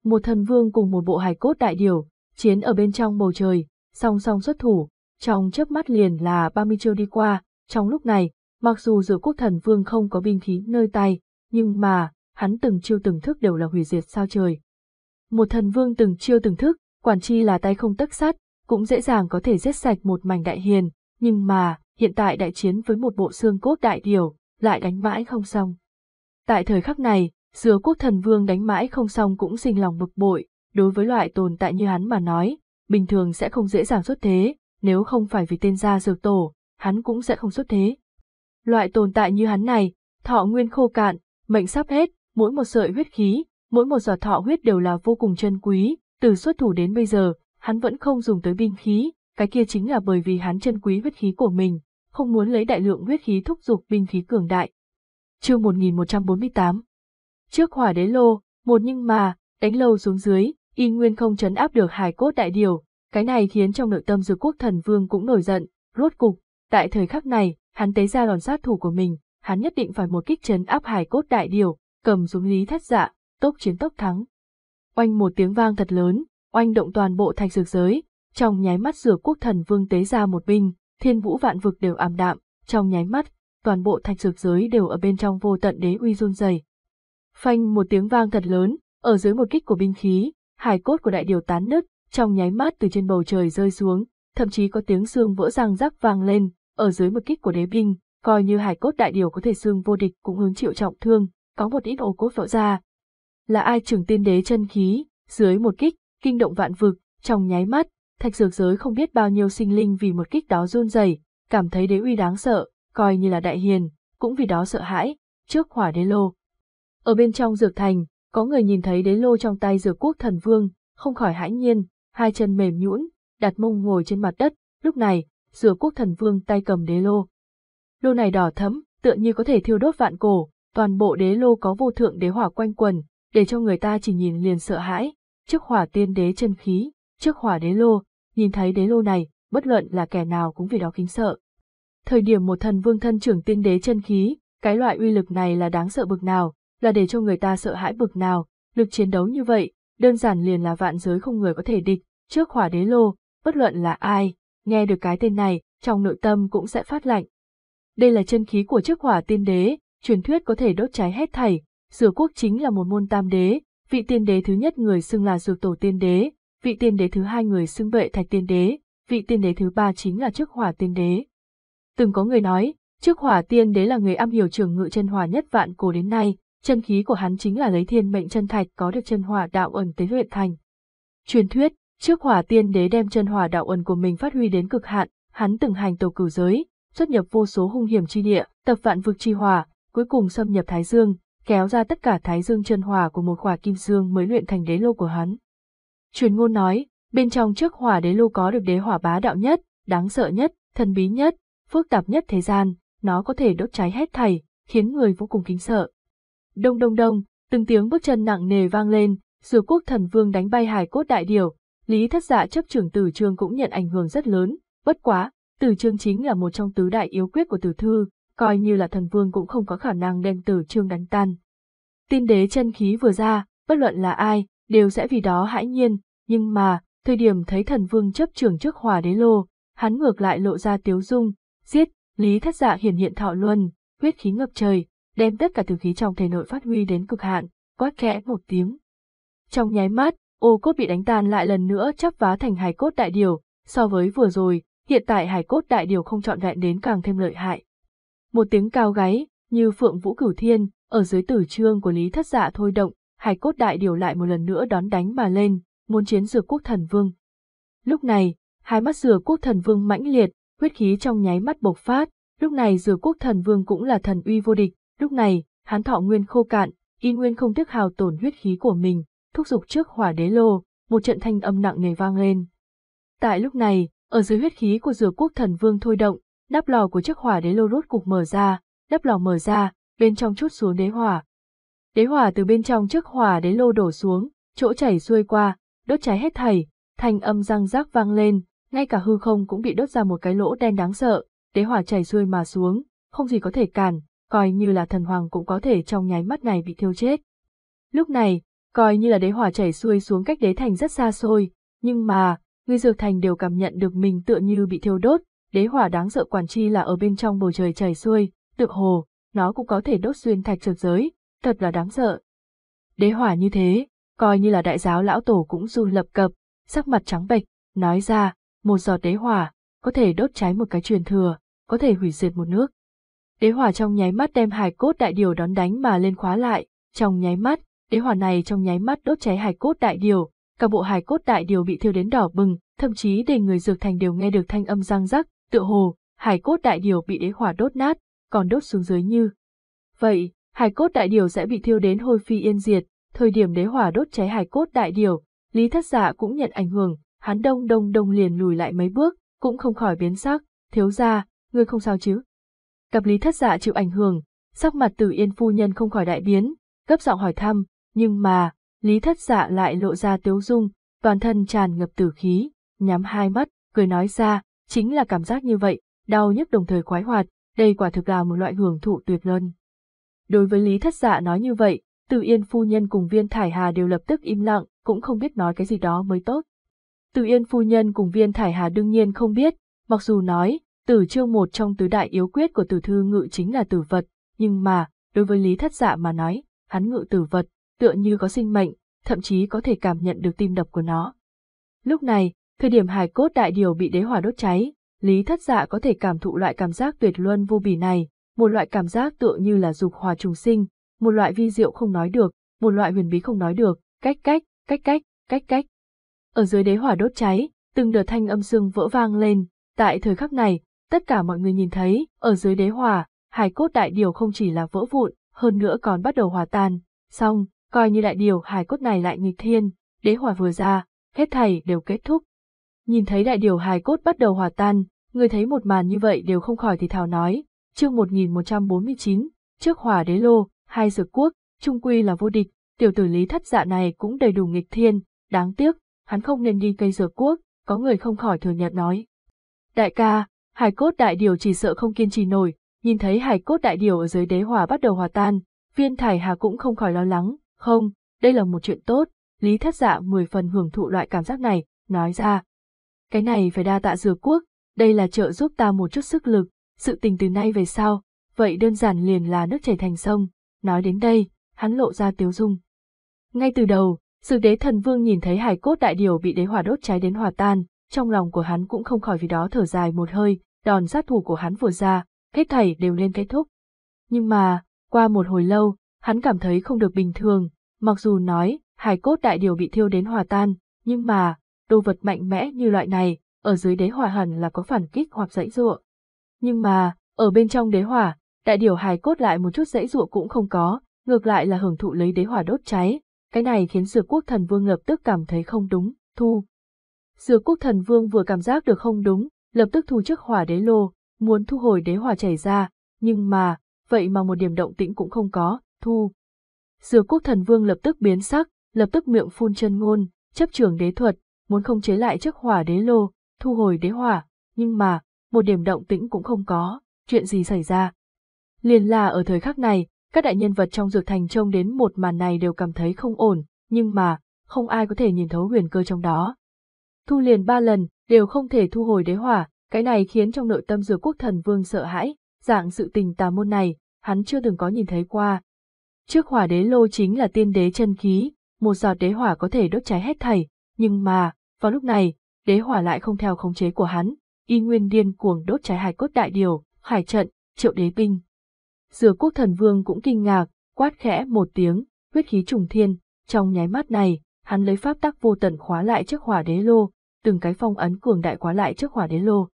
Một thần vương cùng một bộ hải cốt đại điều, chiến ở bên trong bầu trời, song song xuất thủ, trong chớp mắt liền là 30 chiêu đi qua, trong lúc này, mặc dù giữa quốc thần vương không có binh khí nơi tay, nhưng mà, hắn từng chiêu từng thức đều là hủy diệt sao trời. Một thần vương từng chiêu từng thức, quản chi là tay không tấc sắt, cũng dễ dàng có thể giết sạch một mảnh đại hiền, nhưng mà, hiện tại đại chiến với một bộ xương cốt đại điều, lại đánh mãi không xong. Tại thời khắc này, dứa quốc thần vương đánh mãi không xong cũng sinh lòng bực bội, đối với loại tồn tại như hắn mà nói, bình thường sẽ không dễ dàng xuất thế, nếu không phải vì tên gia dược tổ, hắn cũng sẽ không xuất thế. Loại tồn tại như hắn này, thọ nguyên khô cạn, mệnh sắp hết, mỗi một sợi huyết khí, mỗi một giọt thọ huyết đều là vô cùng chân quý, từ xuất thủ đến bây giờ, hắn vẫn không dùng tới binh khí, cái kia chính là bởi vì hắn chân quý huyết khí của mình, không muốn lấy đại lượng huyết khí thúc giục binh khí cường đại. Chương 1148 Trước hỏa đế lô, một nhưng mà, đánh lâu xuống dưới, y nguyên không chấn áp được hải cốt đại điều, cái này khiến trong nội tâm dược quốc thần vương cũng nổi giận, rốt cục, tại thời khắc này, hắn tế ra đòn sát thủ của mình, hắn nhất định phải một kích chấn áp hải cốt đại điều, cầm xuống lý thất dạ, tốc chiến tốc thắng. Oanh một tiếng vang thật lớn, oanh động toàn bộ thành dược giới, trong nháy mắt rửa quốc thần vương tế ra một binh, thiên vũ vạn vực đều ảm đạm, trong nháy mắt, toàn bộ thạch dược giới đều ở bên trong vô tận đế uy run dày Phanh một tiếng vang thật lớn, ở dưới một kích của binh khí, hải cốt của đại điều tán nứt, trong nháy mắt từ trên bầu trời rơi xuống, thậm chí có tiếng xương vỡ răng rắc vang lên, ở dưới một kích của đế binh, coi như hải cốt đại điều có thể xương vô địch cũng hứng chịu trọng thương, có một ít ô cốt vỡ ra. Là ai trưởng tiên đế chân khí, dưới một kích, kinh động vạn vực, trong nháy mắt, thạch dược giới không biết bao nhiêu sinh linh vì một kích đó run rẩy, cảm thấy đế uy đáng sợ, coi như là đại hiền, cũng vì đó sợ hãi, trước hỏa đế lô. Ở bên trong dược thành, có người nhìn thấy đế lô trong tay dược quốc thần vương, không khỏi hãi nhiên, hai chân mềm nhũn, đặt mông ngồi trên mặt đất, lúc này, dược quốc thần vương tay cầm đế lô. Lô này đỏ thẫm, tựa như có thể thiêu đốt vạn cổ, toàn bộ đế lô có vô thượng đế hỏa quanh quần, để cho người ta chỉ nhìn liền sợ hãi, trước hỏa tiên đế chân khí, trước hỏa đế lô, nhìn thấy đế lô này, bất luận là kẻ nào cũng vì đó kính sợ. Thời điểm một thần vương thân trưởng tiên đế chân khí, cái loại uy lực này là đáng sợ bực nào, là để cho người ta sợ hãi bực nào, lực chiến đấu như vậy, đơn giản liền là vạn giới không người có thể địch, trước hỏa đế lô, bất luận là ai, nghe được cái tên này, trong nội tâm cũng sẽ phát lạnh. Đây là chân khí của trước hỏa tiên đế, truyền thuyết có thể đốt cháy hết thảy, dược quốc chính là một môn tam đế, vị tiên đế thứ nhất người xưng là dược tổ tiên đế, vị tiên đế thứ hai người xưng vệ thạch tiên đế, vị tiên đế thứ ba chính là trước hỏa tiên đế. Từng có người nói, trước hỏa tiên đế là người am hiểu trường ngự chân hỏa nhất vạn cổ đến nay, chân khí của hắn chính là lấy thiên mệnh chân thạch có được chân hỏa đạo ẩn tới huyện thành. Truyền thuyết, trước hỏa tiên đế đem chân hỏa đạo ẩn của mình phát huy đến cực hạn, hắn từng hành tổ cửu giới, xuất nhập vô số hung hiểm chi địa, tập vạn vực chi hỏa, cuối cùng xâm nhập Thái Dương, kéo ra tất cả Thái Dương chân hỏa của một khỏa kim dương mới luyện thành đế lô của hắn. Truyền ngôn nói, bên trong trước hỏa đế lô có được đế hỏa bá đạo nhất, đáng sợ nhất, thần bí nhất, phức tạp nhất thế gian, nó có thể đốt cháy hết thảy, khiến người vô cùng kính sợ. Đông đông đông, từng tiếng bước chân nặng nề vang lên, dù quốc thần vương đánh bay hải cốt đại điều, lý thất dạ chấp trưởng tử trương cũng nhận ảnh hưởng rất lớn, bất quá, tử trương chính là một trong tứ đại yếu quyết của tử thư, coi như là thần vương cũng không có khả năng đem tử trương đánh tan. Tin đế chân khí vừa ra, bất luận là ai, đều sẽ vì đó hãi nhiên, nhưng mà, thời điểm thấy thần vương chấp trường trước hòa đế lô, hắn ngược lại lộ ra tiếu dung, giết, lý thất dạ hiển hiện thọ luân, huyết khí ngập trời, đem tất cả từ khí trong thể nội phát huy đến cực hạn, quát kẽ một tiếng. Trong nháy mắt, ô cốt bị đánh tan lại lần nữa chắp vá thành hài cốt đại điều, so với vừa rồi, hiện tại hài cốt đại điều không chọn vẹn đến càng thêm lợi hại. Một tiếng cao gáy, như phượng vũ cửu thiên, ở dưới tử trương của Lý Thất Dạ thôi động, hải cốt đại điều lại một lần nữa đón đánh mà lên, muốn chiến dược quốc thần vương. Lúc này, hai mắt dừa quốc thần vương mãnh liệt, huyết khí trong nháy mắt bộc phát, lúc này dừa quốc thần vương cũng là thần uy vô địch, lúc này, hán thọ nguyên khô cạn, y nguyên không tiếc hào tổn huyết khí của mình, thúc giục trước hỏa đế lô, một trận thanh âm nặng nề vang lên. Tại lúc này, ở dưới huyết khí của dừa quốc thần vương thôi động, nắp lò của chiếc hỏa đế lô rốt cục mở ra, nắp lò mở ra, bên trong chút xuống đế hỏa, Đế hỏa từ bên trong trước hỏa đế lô đổ xuống, chỗ chảy xuôi qua, đốt cháy hết thảy, thanh âm răng rắc vang lên, ngay cả hư không cũng bị đốt ra một cái lỗ đen đáng sợ, đế hỏa chảy xuôi mà xuống, không gì có thể cản, coi như là thần hoàng cũng có thể trong nháy mắt này bị thiêu chết. Lúc này, coi như là đế hỏa chảy xuôi xuống cách đế thành rất xa xôi, nhưng mà, người dược thành đều cảm nhận được mình tựa như bị thiêu đốt, đế hỏa đáng sợ quản chi là ở bên trong bầu trời chảy xuôi, tựa hồ, nó cũng có thể đốt xuyên thạch trượt giới, thật là đáng sợ. Đế hỏa như thế, coi như là đại giáo lão tổ cũng run lập cập, sắc mặt trắng bệch, nói ra, một giọt đế hỏa, có thể đốt cháy một cái truyền thừa, có thể hủy diệt một nước. Đế hỏa trong nháy mắt đem hài cốt đại điều đón đánh mà lên khóa lại, trong nháy mắt, đế hỏa này trong nháy mắt đốt cháy hài cốt đại điều, cả bộ hài cốt đại điều bị thiêu đến đỏ bừng, thậm chí để người dược thành đều nghe được thanh âm răng rắc, tựa hồ, hài cốt đại điều bị đế hỏa đốt nát, còn đốt xuống dưới như. Vậy, Hải cốt đại điều sẽ bị thiêu đến hôi phi yên diệt, thời điểm đế hỏa đốt cháy hải cốt đại điều, Lý Thất Dạ cũng nhận ảnh hưởng, hắn đông đông đông liền lùi lại mấy bước, cũng không khỏi biến sắc, thiếu gia, ngươi không sao chứ. Cặp Lý Thất Dạ chịu ảnh hưởng, sắc mặt Tử Yên phu nhân không khỏi đại biến, gấp giọng hỏi thăm, nhưng mà, Lý Thất Dạ lại lộ ra tiếu dung, toàn thân tràn ngập tử khí, nhắm hai mắt, cười nói ra, chính là cảm giác như vậy, đau nhức đồng thời khoái hoạt, đây quả thực là một loại hưởng thụ tuyệt luân. Đối với Lý Thất Dạ nói như vậy, Từ Yên phu nhân cùng Viên Thải Hà đều lập tức im lặng, cũng không biết nói cái gì đó mới tốt. Từ Yên phu nhân cùng Viên Thải Hà đương nhiên không biết, mặc dù nói, Tử Chương một trong tứ đại yếu quyết của Tử Thư Ngự chính là tử vật, nhưng mà, đối với Lý Thất Dạ mà nói, hắn ngự tử vật, tựa như có sinh mệnh, thậm chí có thể cảm nhận được tim đập của nó. Lúc này, thời điểm hài cốt đại điều bị đế hỏa đốt cháy, Lý Thất Dạ có thể cảm thụ loại cảm giác tuyệt luân vô bì này, một loại cảm giác tựa như là dục hòa trùng sinh, một loại vi diệu không nói được, một loại huyền bí không nói được, cách cách, cách cách, cách cách. Ở dưới đế hỏa đốt cháy, từng đợt thanh âm xương vỡ vang lên, tại thời khắc này, tất cả mọi người nhìn thấy, ở dưới đế hỏa, hải cốt đại điều không chỉ là vỡ vụn, hơn nữa còn bắt đầu hòa tan, xong, coi như đại điều hải cốt này lại nghịch thiên, đế hỏa vừa ra, hết thảy đều kết thúc. Nhìn thấy đại điều hài cốt bắt đầu hòa tan, người thấy một màn như vậy đều không khỏi thì thào nói, chương 1149, trước hòa đế lô, hai dược quốc, trung quy là vô địch, tiểu tử lý thất dạ này cũng đầy đủ nghịch thiên, đáng tiếc, hắn không nên đi cây dược quốc, có người không khỏi thừa nhận nói. Đại ca, hải cốt đại điều chỉ sợ không kiên trì nổi, nhìn thấy hải cốt đại điều ở dưới đế hòa bắt đầu hòa tan, viên thải hà cũng không khỏi lo lắng, không, đây là một chuyện tốt, lý thất dạ mười phần hưởng thụ loại cảm giác này, nói ra. Cái này phải đa tạ dược quốc, đây là trợ giúp ta một chút sức lực, sự tình từ nay về sau, vậy đơn giản liền là nước chảy thành sông, nói đến đây, hắn lộ ra tiếu dung. Ngay từ đầu, sự đế thần vương nhìn thấy hải cốt đại điều bị đế hỏa đốt cháy đến hòa tan, trong lòng của hắn cũng không khỏi vì đó thở dài một hơi, đòn sát thủ của hắn vừa ra, hết thảy đều lên kết thúc. Nhưng mà, qua một hồi lâu, hắn cảm thấy không được bình thường, mặc dù nói, hải cốt đại điều bị thiêu đến hòa tan, nhưng mà, đồ vật mạnh mẽ như loại này, ở dưới đế hỏa hẳn là có phản kích hoặc dãy ruộng nhưng mà, ở bên trong đế hỏa, đại điểu hài cốt lại một chút dãy dụa cũng không có, ngược lại là hưởng thụ lấy đế hỏa đốt cháy. Cái này khiến dược quốc thần vương lập tức cảm thấy không đúng, thu. Dược quốc thần vương vừa cảm giác được không đúng, lập tức thu chức hỏa đế lô, muốn thu hồi đế hỏa chảy ra, nhưng mà, vậy mà một điểm động tĩnh cũng không có, thu. Dược quốc thần vương lập tức biến sắc, lập tức miệng phun chân ngôn, chấp trường đế thuật, muốn không chế lại chức hỏa đế lô, thu hồi đế hỏa, nhưng mà, một điểm động tĩnh cũng không có, chuyện gì xảy ra. Liền là ở thời khắc này, các đại nhân vật trong dược thành trông đến một màn này đều cảm thấy không ổn, nhưng mà, không ai có thể nhìn thấu huyền cơ trong đó. Thu liền ba lần, đều không thể thu hồi đế hỏa, cái này khiến trong nội tâm dược quốc thần vương sợ hãi, dạng sự tình tà môn này, hắn chưa từng có nhìn thấy qua. Trước hỏa đế lô chính là tiên đế chân khí, một giọt đế hỏa có thể đốt cháy hết thảy, nhưng mà, vào lúc này, đế hỏa lại không theo khống chế của hắn, y nguyên điên cuồng đốt trái hải cốt đại điều, hải trận, triệu đế binh. Dừa quốc thần vương cũng kinh ngạc, quát khẽ một tiếng, huyết khí trùng thiên, trong nháy mắt này, hắn lấy pháp tắc vô tận khóa lại trước hỏa đế lô, từng cái phong ấn cường đại khóa lại trước hỏa đế lô.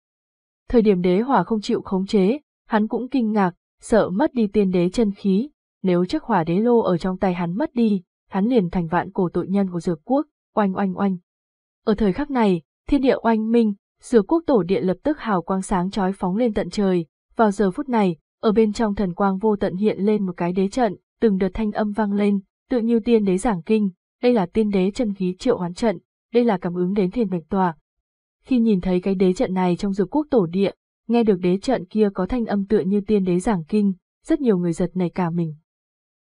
Thời điểm đế hỏa không chịu khống chế, hắn cũng kinh ngạc, sợ mất đi tiên đế chân khí, nếu trước hỏa đế lô ở trong tay hắn mất đi, hắn liền thành vạn cổ tội nhân của dược quốc, oanh oanh oanh. Ở thời khắc này, thiên địa oanh minh, Sửa quốc tổ điện lập tức hào quang sáng chói phóng lên tận trời, vào giờ phút này, ở bên trong thần quang vô tận hiện lên một cái đế trận, từng đợt thanh âm vang lên, tự như tiên đế giảng kinh, đây là tiên đế chân khí triệu hoán trận, đây là cảm ứng đến thiên mệnh tòa. Khi nhìn thấy cái đế trận này trong dược quốc tổ địa, nghe được đế trận kia có thanh âm tựa như tiên đế giảng kinh, rất nhiều người giật nảy cả mình.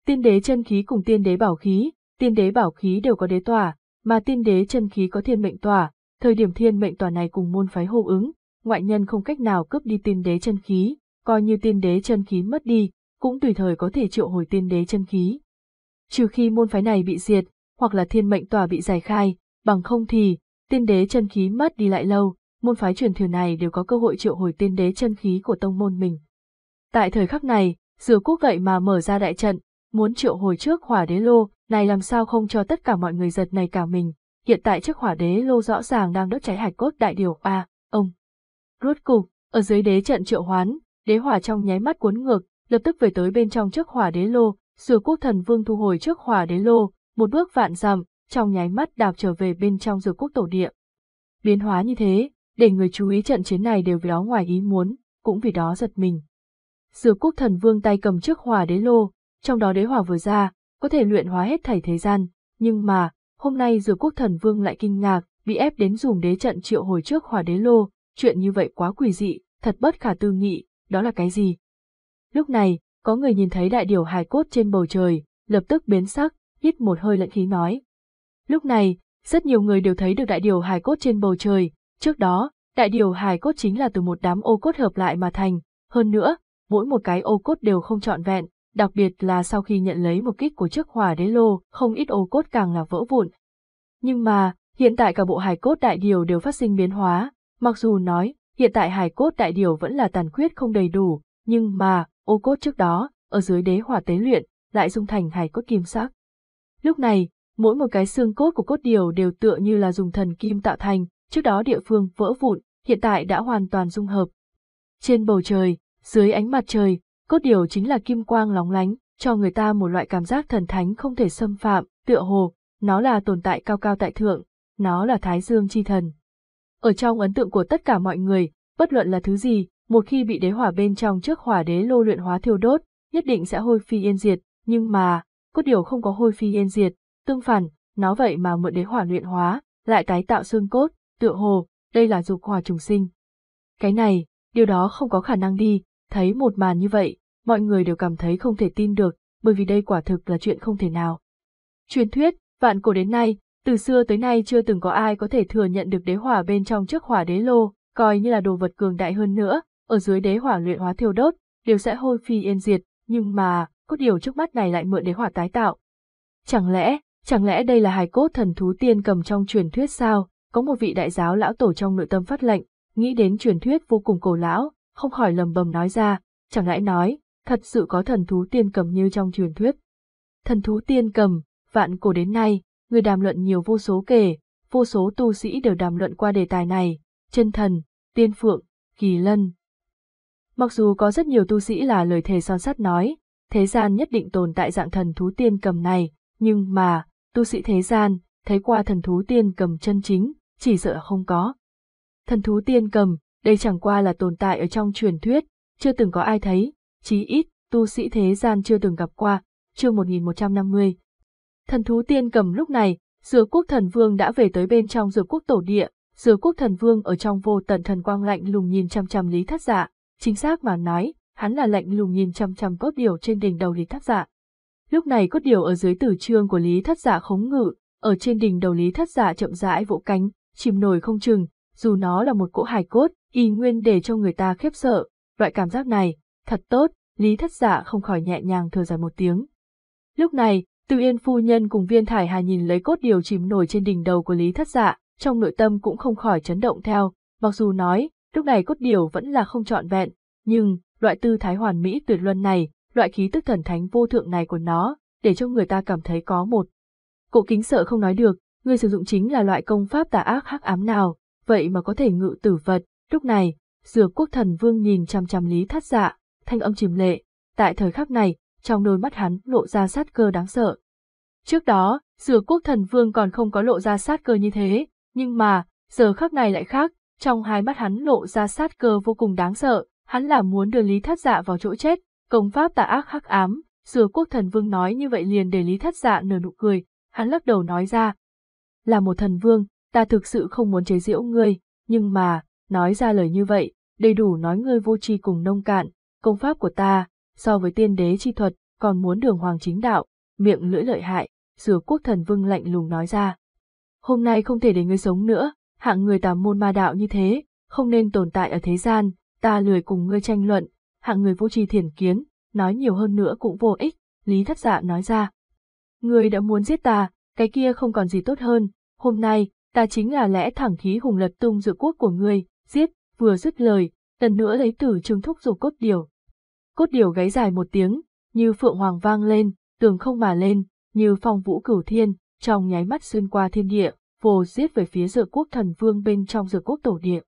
Tiên đế chân khí cùng tiên đế bảo khí, tiên đế bảo khí đều có đế tòa, mà tiên đế chân khí có thiên mệnh tòa, Thời điểm thiên mệnh tòa này cùng môn phái hô ứng, ngoại nhân không cách nào cướp đi tiên đế chân khí, coi như tiên đế chân khí mất đi, cũng tùy thời có thể triệu hồi tiên đế chân khí. Trừ khi môn phái này bị diệt, hoặc là thiên mệnh tòa bị giải khai, bằng không thì, tiên đế chân khí mất đi lại lâu, môn phái truyền thừa này đều có cơ hội triệu hồi tiên đế chân khí của tông môn mình. Tại thời khắc này, dừa quốc vậy mà mở ra đại trận, muốn triệu hồi trước hỏa đế lô, này làm sao không cho tất cả mọi người giật này cả mình, hiện tại chiếc hỏa đế lô rõ ràng đang đốt cháy hải cốt đại điều a à, ông rốt cục ở dưới đế trận triệu hoán đế hỏa trong nháy mắt cuốn ngược lập tức về tới bên trong chiếc hỏa đế lô sửa quốc thần vương thu hồi chiếc hỏa đế lô một bước vạn dặm trong nháy mắt đạp trở về bên trong dược quốc tổ địa biến hóa như thế để người chú ý trận chiến này đều vì đó ngoài ý muốn cũng vì đó giật mình dược quốc thần vương tay cầm chiếc hỏa đế lô trong đó đế hỏa vừa ra có thể luyện hóa hết thảy thế gian nhưng mà hôm nay dược quốc thần vương lại kinh ngạc, bị ép đến dùng đế trận triệu hồi trước hỏa đế lô, chuyện như vậy quá quỷ dị, thật bất khả tư nghị, đó là cái gì? Lúc này, có người nhìn thấy đại điều hài cốt trên bầu trời, lập tức biến sắc, hít một hơi lạnh khí nói. Lúc này, rất nhiều người đều thấy được đại điều hài cốt trên bầu trời, trước đó, đại điều hài cốt chính là từ một đám ô cốt hợp lại mà thành, hơn nữa, mỗi một cái ô cốt đều không trọn vẹn, đặc biệt là sau khi nhận lấy một kích của chức hỏa đế lô, không ít ô cốt càng là vỡ vụn. Nhưng mà, hiện tại cả bộ hài cốt đại điều đều phát sinh biến hóa, mặc dù nói, hiện tại hài cốt đại điều vẫn là tàn khuyết không đầy đủ, nhưng mà, ô cốt trước đó, ở dưới đế hỏa tế luyện, lại dung thành hài cốt kim sắc. Lúc này, mỗi một cái xương cốt của cốt điều đều tựa như là dùng thần kim tạo thành, trước đó địa phương vỡ vụn, hiện tại đã hoàn toàn dung hợp. Trên bầu trời, dưới ánh mặt trời, Cốt điều chính là kim quang lóng lánh, cho người ta một loại cảm giác thần thánh không thể xâm phạm, tựa hồ, nó là tồn tại cao cao tại thượng, nó là thái dương chi thần. Ở trong ấn tượng của tất cả mọi người, bất luận là thứ gì, một khi bị đế hỏa bên trong trước hỏa đế lô luyện hóa thiêu đốt, nhất định sẽ hôi phi yên diệt, nhưng mà, cốt điều không có hôi phi yên diệt, tương phản, nó vậy mà mượn đế hỏa luyện hóa, lại tái tạo xương cốt, tựa hồ, đây là dục hỏa trùng sinh. Cái này, điều đó không có khả năng đi, thấy một màn như vậy, mọi người đều cảm thấy không thể tin được, bởi vì đây quả thực là chuyện không thể nào. Truyền thuyết, vạn cổ đến nay, từ xưa tới nay chưa từng có ai có thể thừa nhận được đế hỏa bên trong trước hỏa đế lô, coi như là đồ vật cường đại hơn nữa, ở dưới đế hỏa luyện hóa thiêu đốt, đều sẽ hôi phi yên diệt, nhưng mà, có điều trước mắt này lại mượn đế hỏa tái tạo. Chẳng lẽ, chẳng lẽ đây là hài cốt thần thú tiên cầm trong truyền thuyết sao? Có một vị đại giáo lão tổ trong nội tâm phát lệnh, nghĩ đến truyền thuyết vô cùng cổ lão, không khỏi lầm bầm nói ra, chẳng lẽ nói, thật sự có thần thú tiên cầm như trong truyền thuyết. Thần thú tiên cầm, vạn cổ đến nay, người đàm luận nhiều vô số kể, vô số tu sĩ đều đàm luận qua đề tài này, chân thần, tiên phượng, kỳ lân. Mặc dù có rất nhiều tu sĩ là lời thề son sắt nói, thế gian nhất định tồn tại dạng thần thú tiên cầm này, nhưng mà, tu sĩ thế gian, thấy qua thần thú tiên cầm chân chính, chỉ sợ không có. Thần thú tiên cầm, đây chẳng qua là tồn tại ở trong truyền thuyết, chưa từng có ai thấy, chí ít, tu sĩ thế gian chưa từng gặp qua, chương 1150. Thần thú tiên cầm lúc này, dừa quốc thần vương đã về tới bên trong dừa quốc tổ địa, dừa quốc thần vương ở trong vô tận thần quang lạnh lùng nhìn chăm chăm lý thất dạ, chính xác mà nói, hắn là lạnh lùng nhìn chăm chăm cốt điều trên đỉnh đầu lý thất dạ. Lúc này cốt điều ở dưới tử trương của lý thất dạ khống ngự, ở trên đỉnh đầu lý thất dạ chậm rãi vỗ cánh, chìm nổi không chừng, dù nó là một cỗ hài cốt, y nguyên để cho người ta khiếp sợ, loại cảm giác này, thật tốt, Lý Thất dạ không khỏi nhẹ nhàng thở dài một tiếng. Lúc này, Tư Yên phu nhân cùng Viên Thải Hà nhìn lấy cốt điều chìm nổi trên đỉnh đầu của Lý Thất Dạ, trong nội tâm cũng không khỏi chấn động theo, mặc dù nói, lúc này cốt điều vẫn là không trọn vẹn, nhưng, loại tư thái hoàn mỹ tuyệt luân này, loại khí tức thần thánh vô thượng này của nó, để cho người ta cảm thấy có một. Cổ kính sợ không nói được, người sử dụng chính là loại công pháp tà ác hắc ám nào, vậy mà có thể ngự tử vật, lúc này, dược quốc thần vương nhìn chăm chăm Lý Thất Dạ, thanh âm chìm lệ. Tại thời khắc này, trong đôi mắt hắn lộ ra sát cơ đáng sợ. Trước đó, dừa quốc thần vương còn không có lộ ra sát cơ như thế, nhưng mà, giờ khắc này lại khác, trong hai mắt hắn lộ ra sát cơ vô cùng đáng sợ, hắn là muốn đưa Lý Thất Dạ vào chỗ chết, công pháp tà ác hắc ám, dừa quốc thần vương nói như vậy liền để Lý Thất Dạ nở nụ cười, hắn lắc đầu nói ra. Là một thần vương, ta thực sự không muốn chế giễu ngươi, nhưng mà, nói ra lời như vậy, đầy đủ nói ngươi vô tri cùng nông cạn, công pháp của ta, so với tiên đế chi thuật, còn muốn đường hoàng chính đạo, miệng lưỡi lợi hại, sửa quốc thần vương lạnh lùng nói ra. Hôm nay không thể để ngươi sống nữa, hạng người tà môn ma đạo như thế, không nên tồn tại ở thế gian, ta lười cùng ngươi tranh luận, hạng người vô tri thiền kiến, nói nhiều hơn nữa cũng vô ích, Lý Thất Dạ nói ra. Ngươi đã muốn giết ta, cái kia không còn gì tốt hơn, hôm nay, ta chính là lẽ thẳng khí hùng lật tung dự quốc của ngươi, giết, vừa dứt lời, lần nữa lấy tử trương thúc dục cốt điều, cốt điều gáy dài một tiếng, như phượng hoàng vang lên, tường không mà lên, như phong vũ cửu thiên, trong nháy mắt xuyên qua thiên địa, vồ giết về phía dược quốc thần vương bên trong dược quốc tổ địa.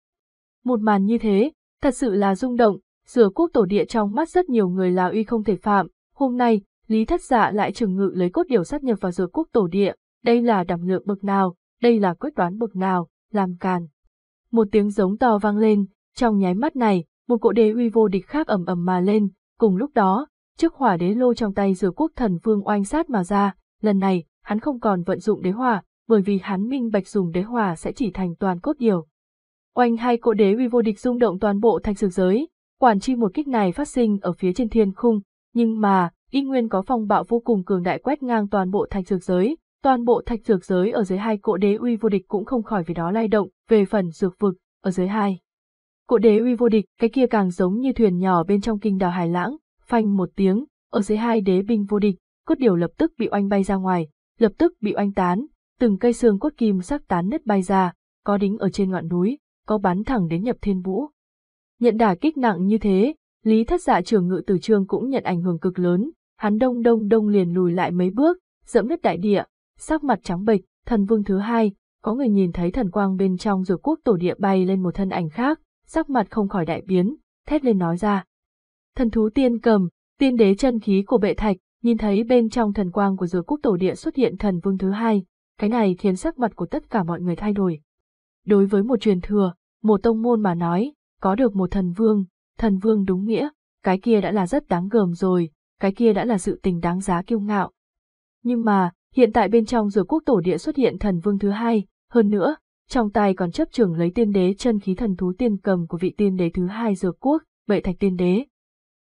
Một màn như thế, thật sự là rung động, dược quốc tổ địa trong mắt rất nhiều người là uy không thể phạm, hôm nay, Lý Thất Dạ lại trừng ngự lấy cốt điều sát nhập vào dược quốc tổ địa, đây là đảm lượng bậc nào, đây là quyết đoán bậc nào, làm càn. Một tiếng giống to vang lên, trong nháy mắt này, một cỗ đế uy vô địch khác ầm ầm mà lên, cùng lúc đó, trước hỏa đế lô trong tay giữa quốc thần vương oanh sát mà ra, lần này, hắn không còn vận dụng đế hỏa, bởi vì hắn minh bạch dùng đế hỏa sẽ chỉ thành toàn cốt điều. Oanh hai cỗ đế uy vô địch rung động toàn bộ thành dược giới, quản chi một kích này phát sinh ở phía trên thiên khung, nhưng mà, y nguyên có phong bạo vô cùng cường đại quét ngang toàn bộ thành dược giới, toàn bộ thạch dược giới ở dưới hai cỗ đế uy vô địch cũng không khỏi vì đó lay động, về phần dược vực, ở dưới hai cụ đế uy vô địch, cái kia càng giống như thuyền nhỏ bên trong kinh đảo Hải Lãng, phanh một tiếng, ở dưới hai đế binh vô địch, cốt điều lập tức bị oanh bay ra ngoài, lập tức bị oanh tán, từng cây xương cốt kim sắc tán nứt bay ra, có đính ở trên ngọn núi, có bắn thẳng đến nhập thiên vũ. Nhận đả kích nặng như thế, Lý Thất Dạ trưởng ngự tử trương cũng nhận ảnh hưởng cực lớn, hắn đông đông đông liền lùi lại mấy bước, dẫm nứt đại địa, sắc mặt trắng bệch, thần vương thứ hai, có người nhìn thấy thần quang bên trong rồi quốc tổ địa bay lên một thân ảnh khác, sắc mặt không khỏi đại biến, thét lên nói ra. Thần thú tiên cầm, tiên đế chân khí của bệ thạch, nhìn thấy bên trong thần quang của dừa quốc tổ địa xuất hiện thần vương thứ hai, cái này khiến sắc mặt của tất cả mọi người thay đổi. Đối với một truyền thừa, một tông môn mà nói, có được một thần vương, thần vương đúng nghĩa, cái kia đã là rất đáng gờm rồi, cái kia đã là sự tình đáng giá kiêu ngạo. Nhưng mà, hiện tại bên trong dừa quốc tổ địa xuất hiện thần vương thứ hai, hơn nữa, trong tay còn chấp trưởng lấy tiên đế chân khí thần thú tiên cầm của vị tiên đế thứ hai dược quốc, bệ thạch tiên đế.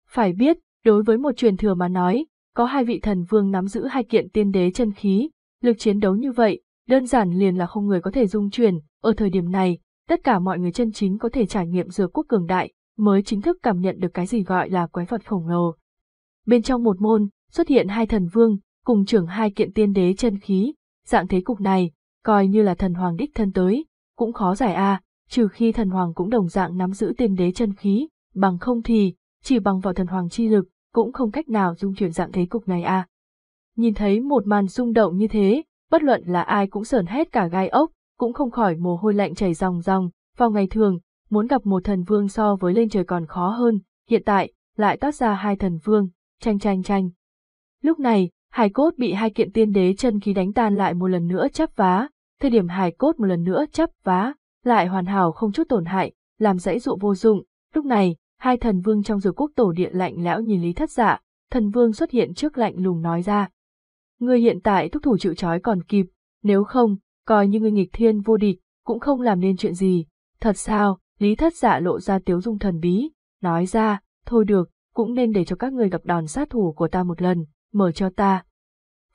Phải biết, đối với một truyền thừa mà nói, có hai vị thần vương nắm giữ hai kiện tiên đế chân khí, lực chiến đấu như vậy, đơn giản liền là không người có thể dung chuyển ở thời điểm này, tất cả mọi người chân chính có thể trải nghiệm dược quốc cường đại, mới chính thức cảm nhận được cái gì gọi là quái vật khổng lồ. Bên trong một môn, xuất hiện hai thần vương, cùng trưởng hai kiện tiên đế chân khí, dạng thế cục này, coi như là thần hoàng đích thân tới, cũng khó giải a, trừ khi thần hoàng cũng đồng dạng nắm giữ tiên đế chân khí, bằng không thì, chỉ bằng vào thần hoàng chi lực, cũng không cách nào dung chuyển dạng thế cục này a. Nhìn thấy một màn rung động như thế, bất luận là ai cũng sờn hết cả gai ốc, cũng không khỏi mồ hôi lạnh chảy ròng ròng, vào ngày thường, muốn gặp một thần vương so với lên trời còn khó hơn, hiện tại, lại toát ra hai thần vương, tranh tranh tranh. Lúc này, hài cốt bị hai kiện tiên đế chân khí đánh tan lại một lần nữa chắp vá, thời điểm hài cốt một lần nữa chắp vá, lại hoàn hảo không chút tổn hại, làm dãy dụ vô dụng. Lúc này, hai thần vương trong rồi quốc tổ địa lạnh lẽo nhìn Lý Thất Dạ, thần vương xuất hiện trước lạnh lùng nói ra. Ngươi hiện tại thúc thủ chịu trói còn kịp, nếu không, coi như ngươi nghịch thiên vô địch, cũng không làm nên chuyện gì. Thật sao, Lý Thất Dạ lộ ra tiếu dung thần bí, nói ra, thôi được, cũng nên để cho các ngươi gặp đòn sát thủ của ta một lần, mở cho ta.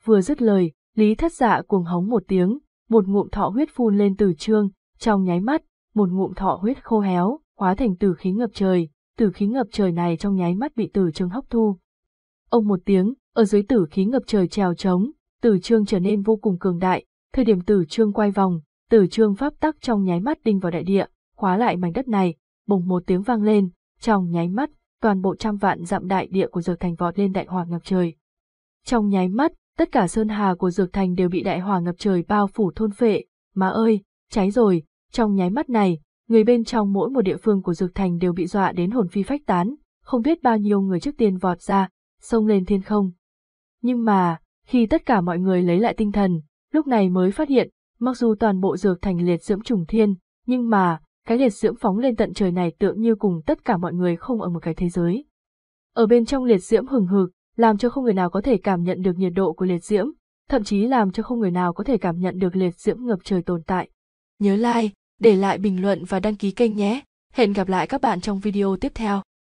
Vừa dứt lời, Lý Thất Dạ cuồng hống một tiếng, một ngụm thọ huyết phun lên từ trương, trong nháy mắt, một ngụm thọ huyết khô héo, hóa thành tử khí ngập trời, tử khí ngập trời này trong nháy mắt bị tử trương hấp thu. Ông một tiếng, ở dưới tử khí ngập trời trèo trống, tử trương trở nên vô cùng cường đại, thời điểm tử trương quay vòng, tử trương pháp tắc trong nháy mắt đinh vào đại địa, khóa lại mảnh đất này, bùng một tiếng vang lên, trong nháy mắt, toàn bộ trăm vạn dặm đại địa của giờ thành vọt lên đại hỏa ngập trời. Trong nháy mắt, Tất cả sơn hà của Dược Thành đều bị đại hỏa ngập trời bao phủ thôn phệ, mà ơi, cháy rồi, trong nháy mắt này, người bên trong mỗi một địa phương của Dược Thành đều bị dọa đến hồn phi phách tán, không biết bao nhiêu người trước tiên vọt ra, xông lên thiên không. Nhưng mà, khi tất cả mọi người lấy lại tinh thần, lúc này mới phát hiện, mặc dù toàn bộ Dược Thành liệt dưỡng trùng thiên, nhưng mà, cái liệt diễm phóng lên tận trời này tựa như cùng tất cả mọi người không ở một cái thế giới. Ở bên trong liệt diễm hừng hực, làm cho không người nào có thể cảm nhận được nhiệt độ của liệt diễm, thậm chí làm cho không người nào có thể cảm nhận được liệt diễm ngập trời tồn tại. Nhớ like, để lại bình luận và đăng ký kênh nhé. Hẹn gặp lại các bạn trong video tiếp theo.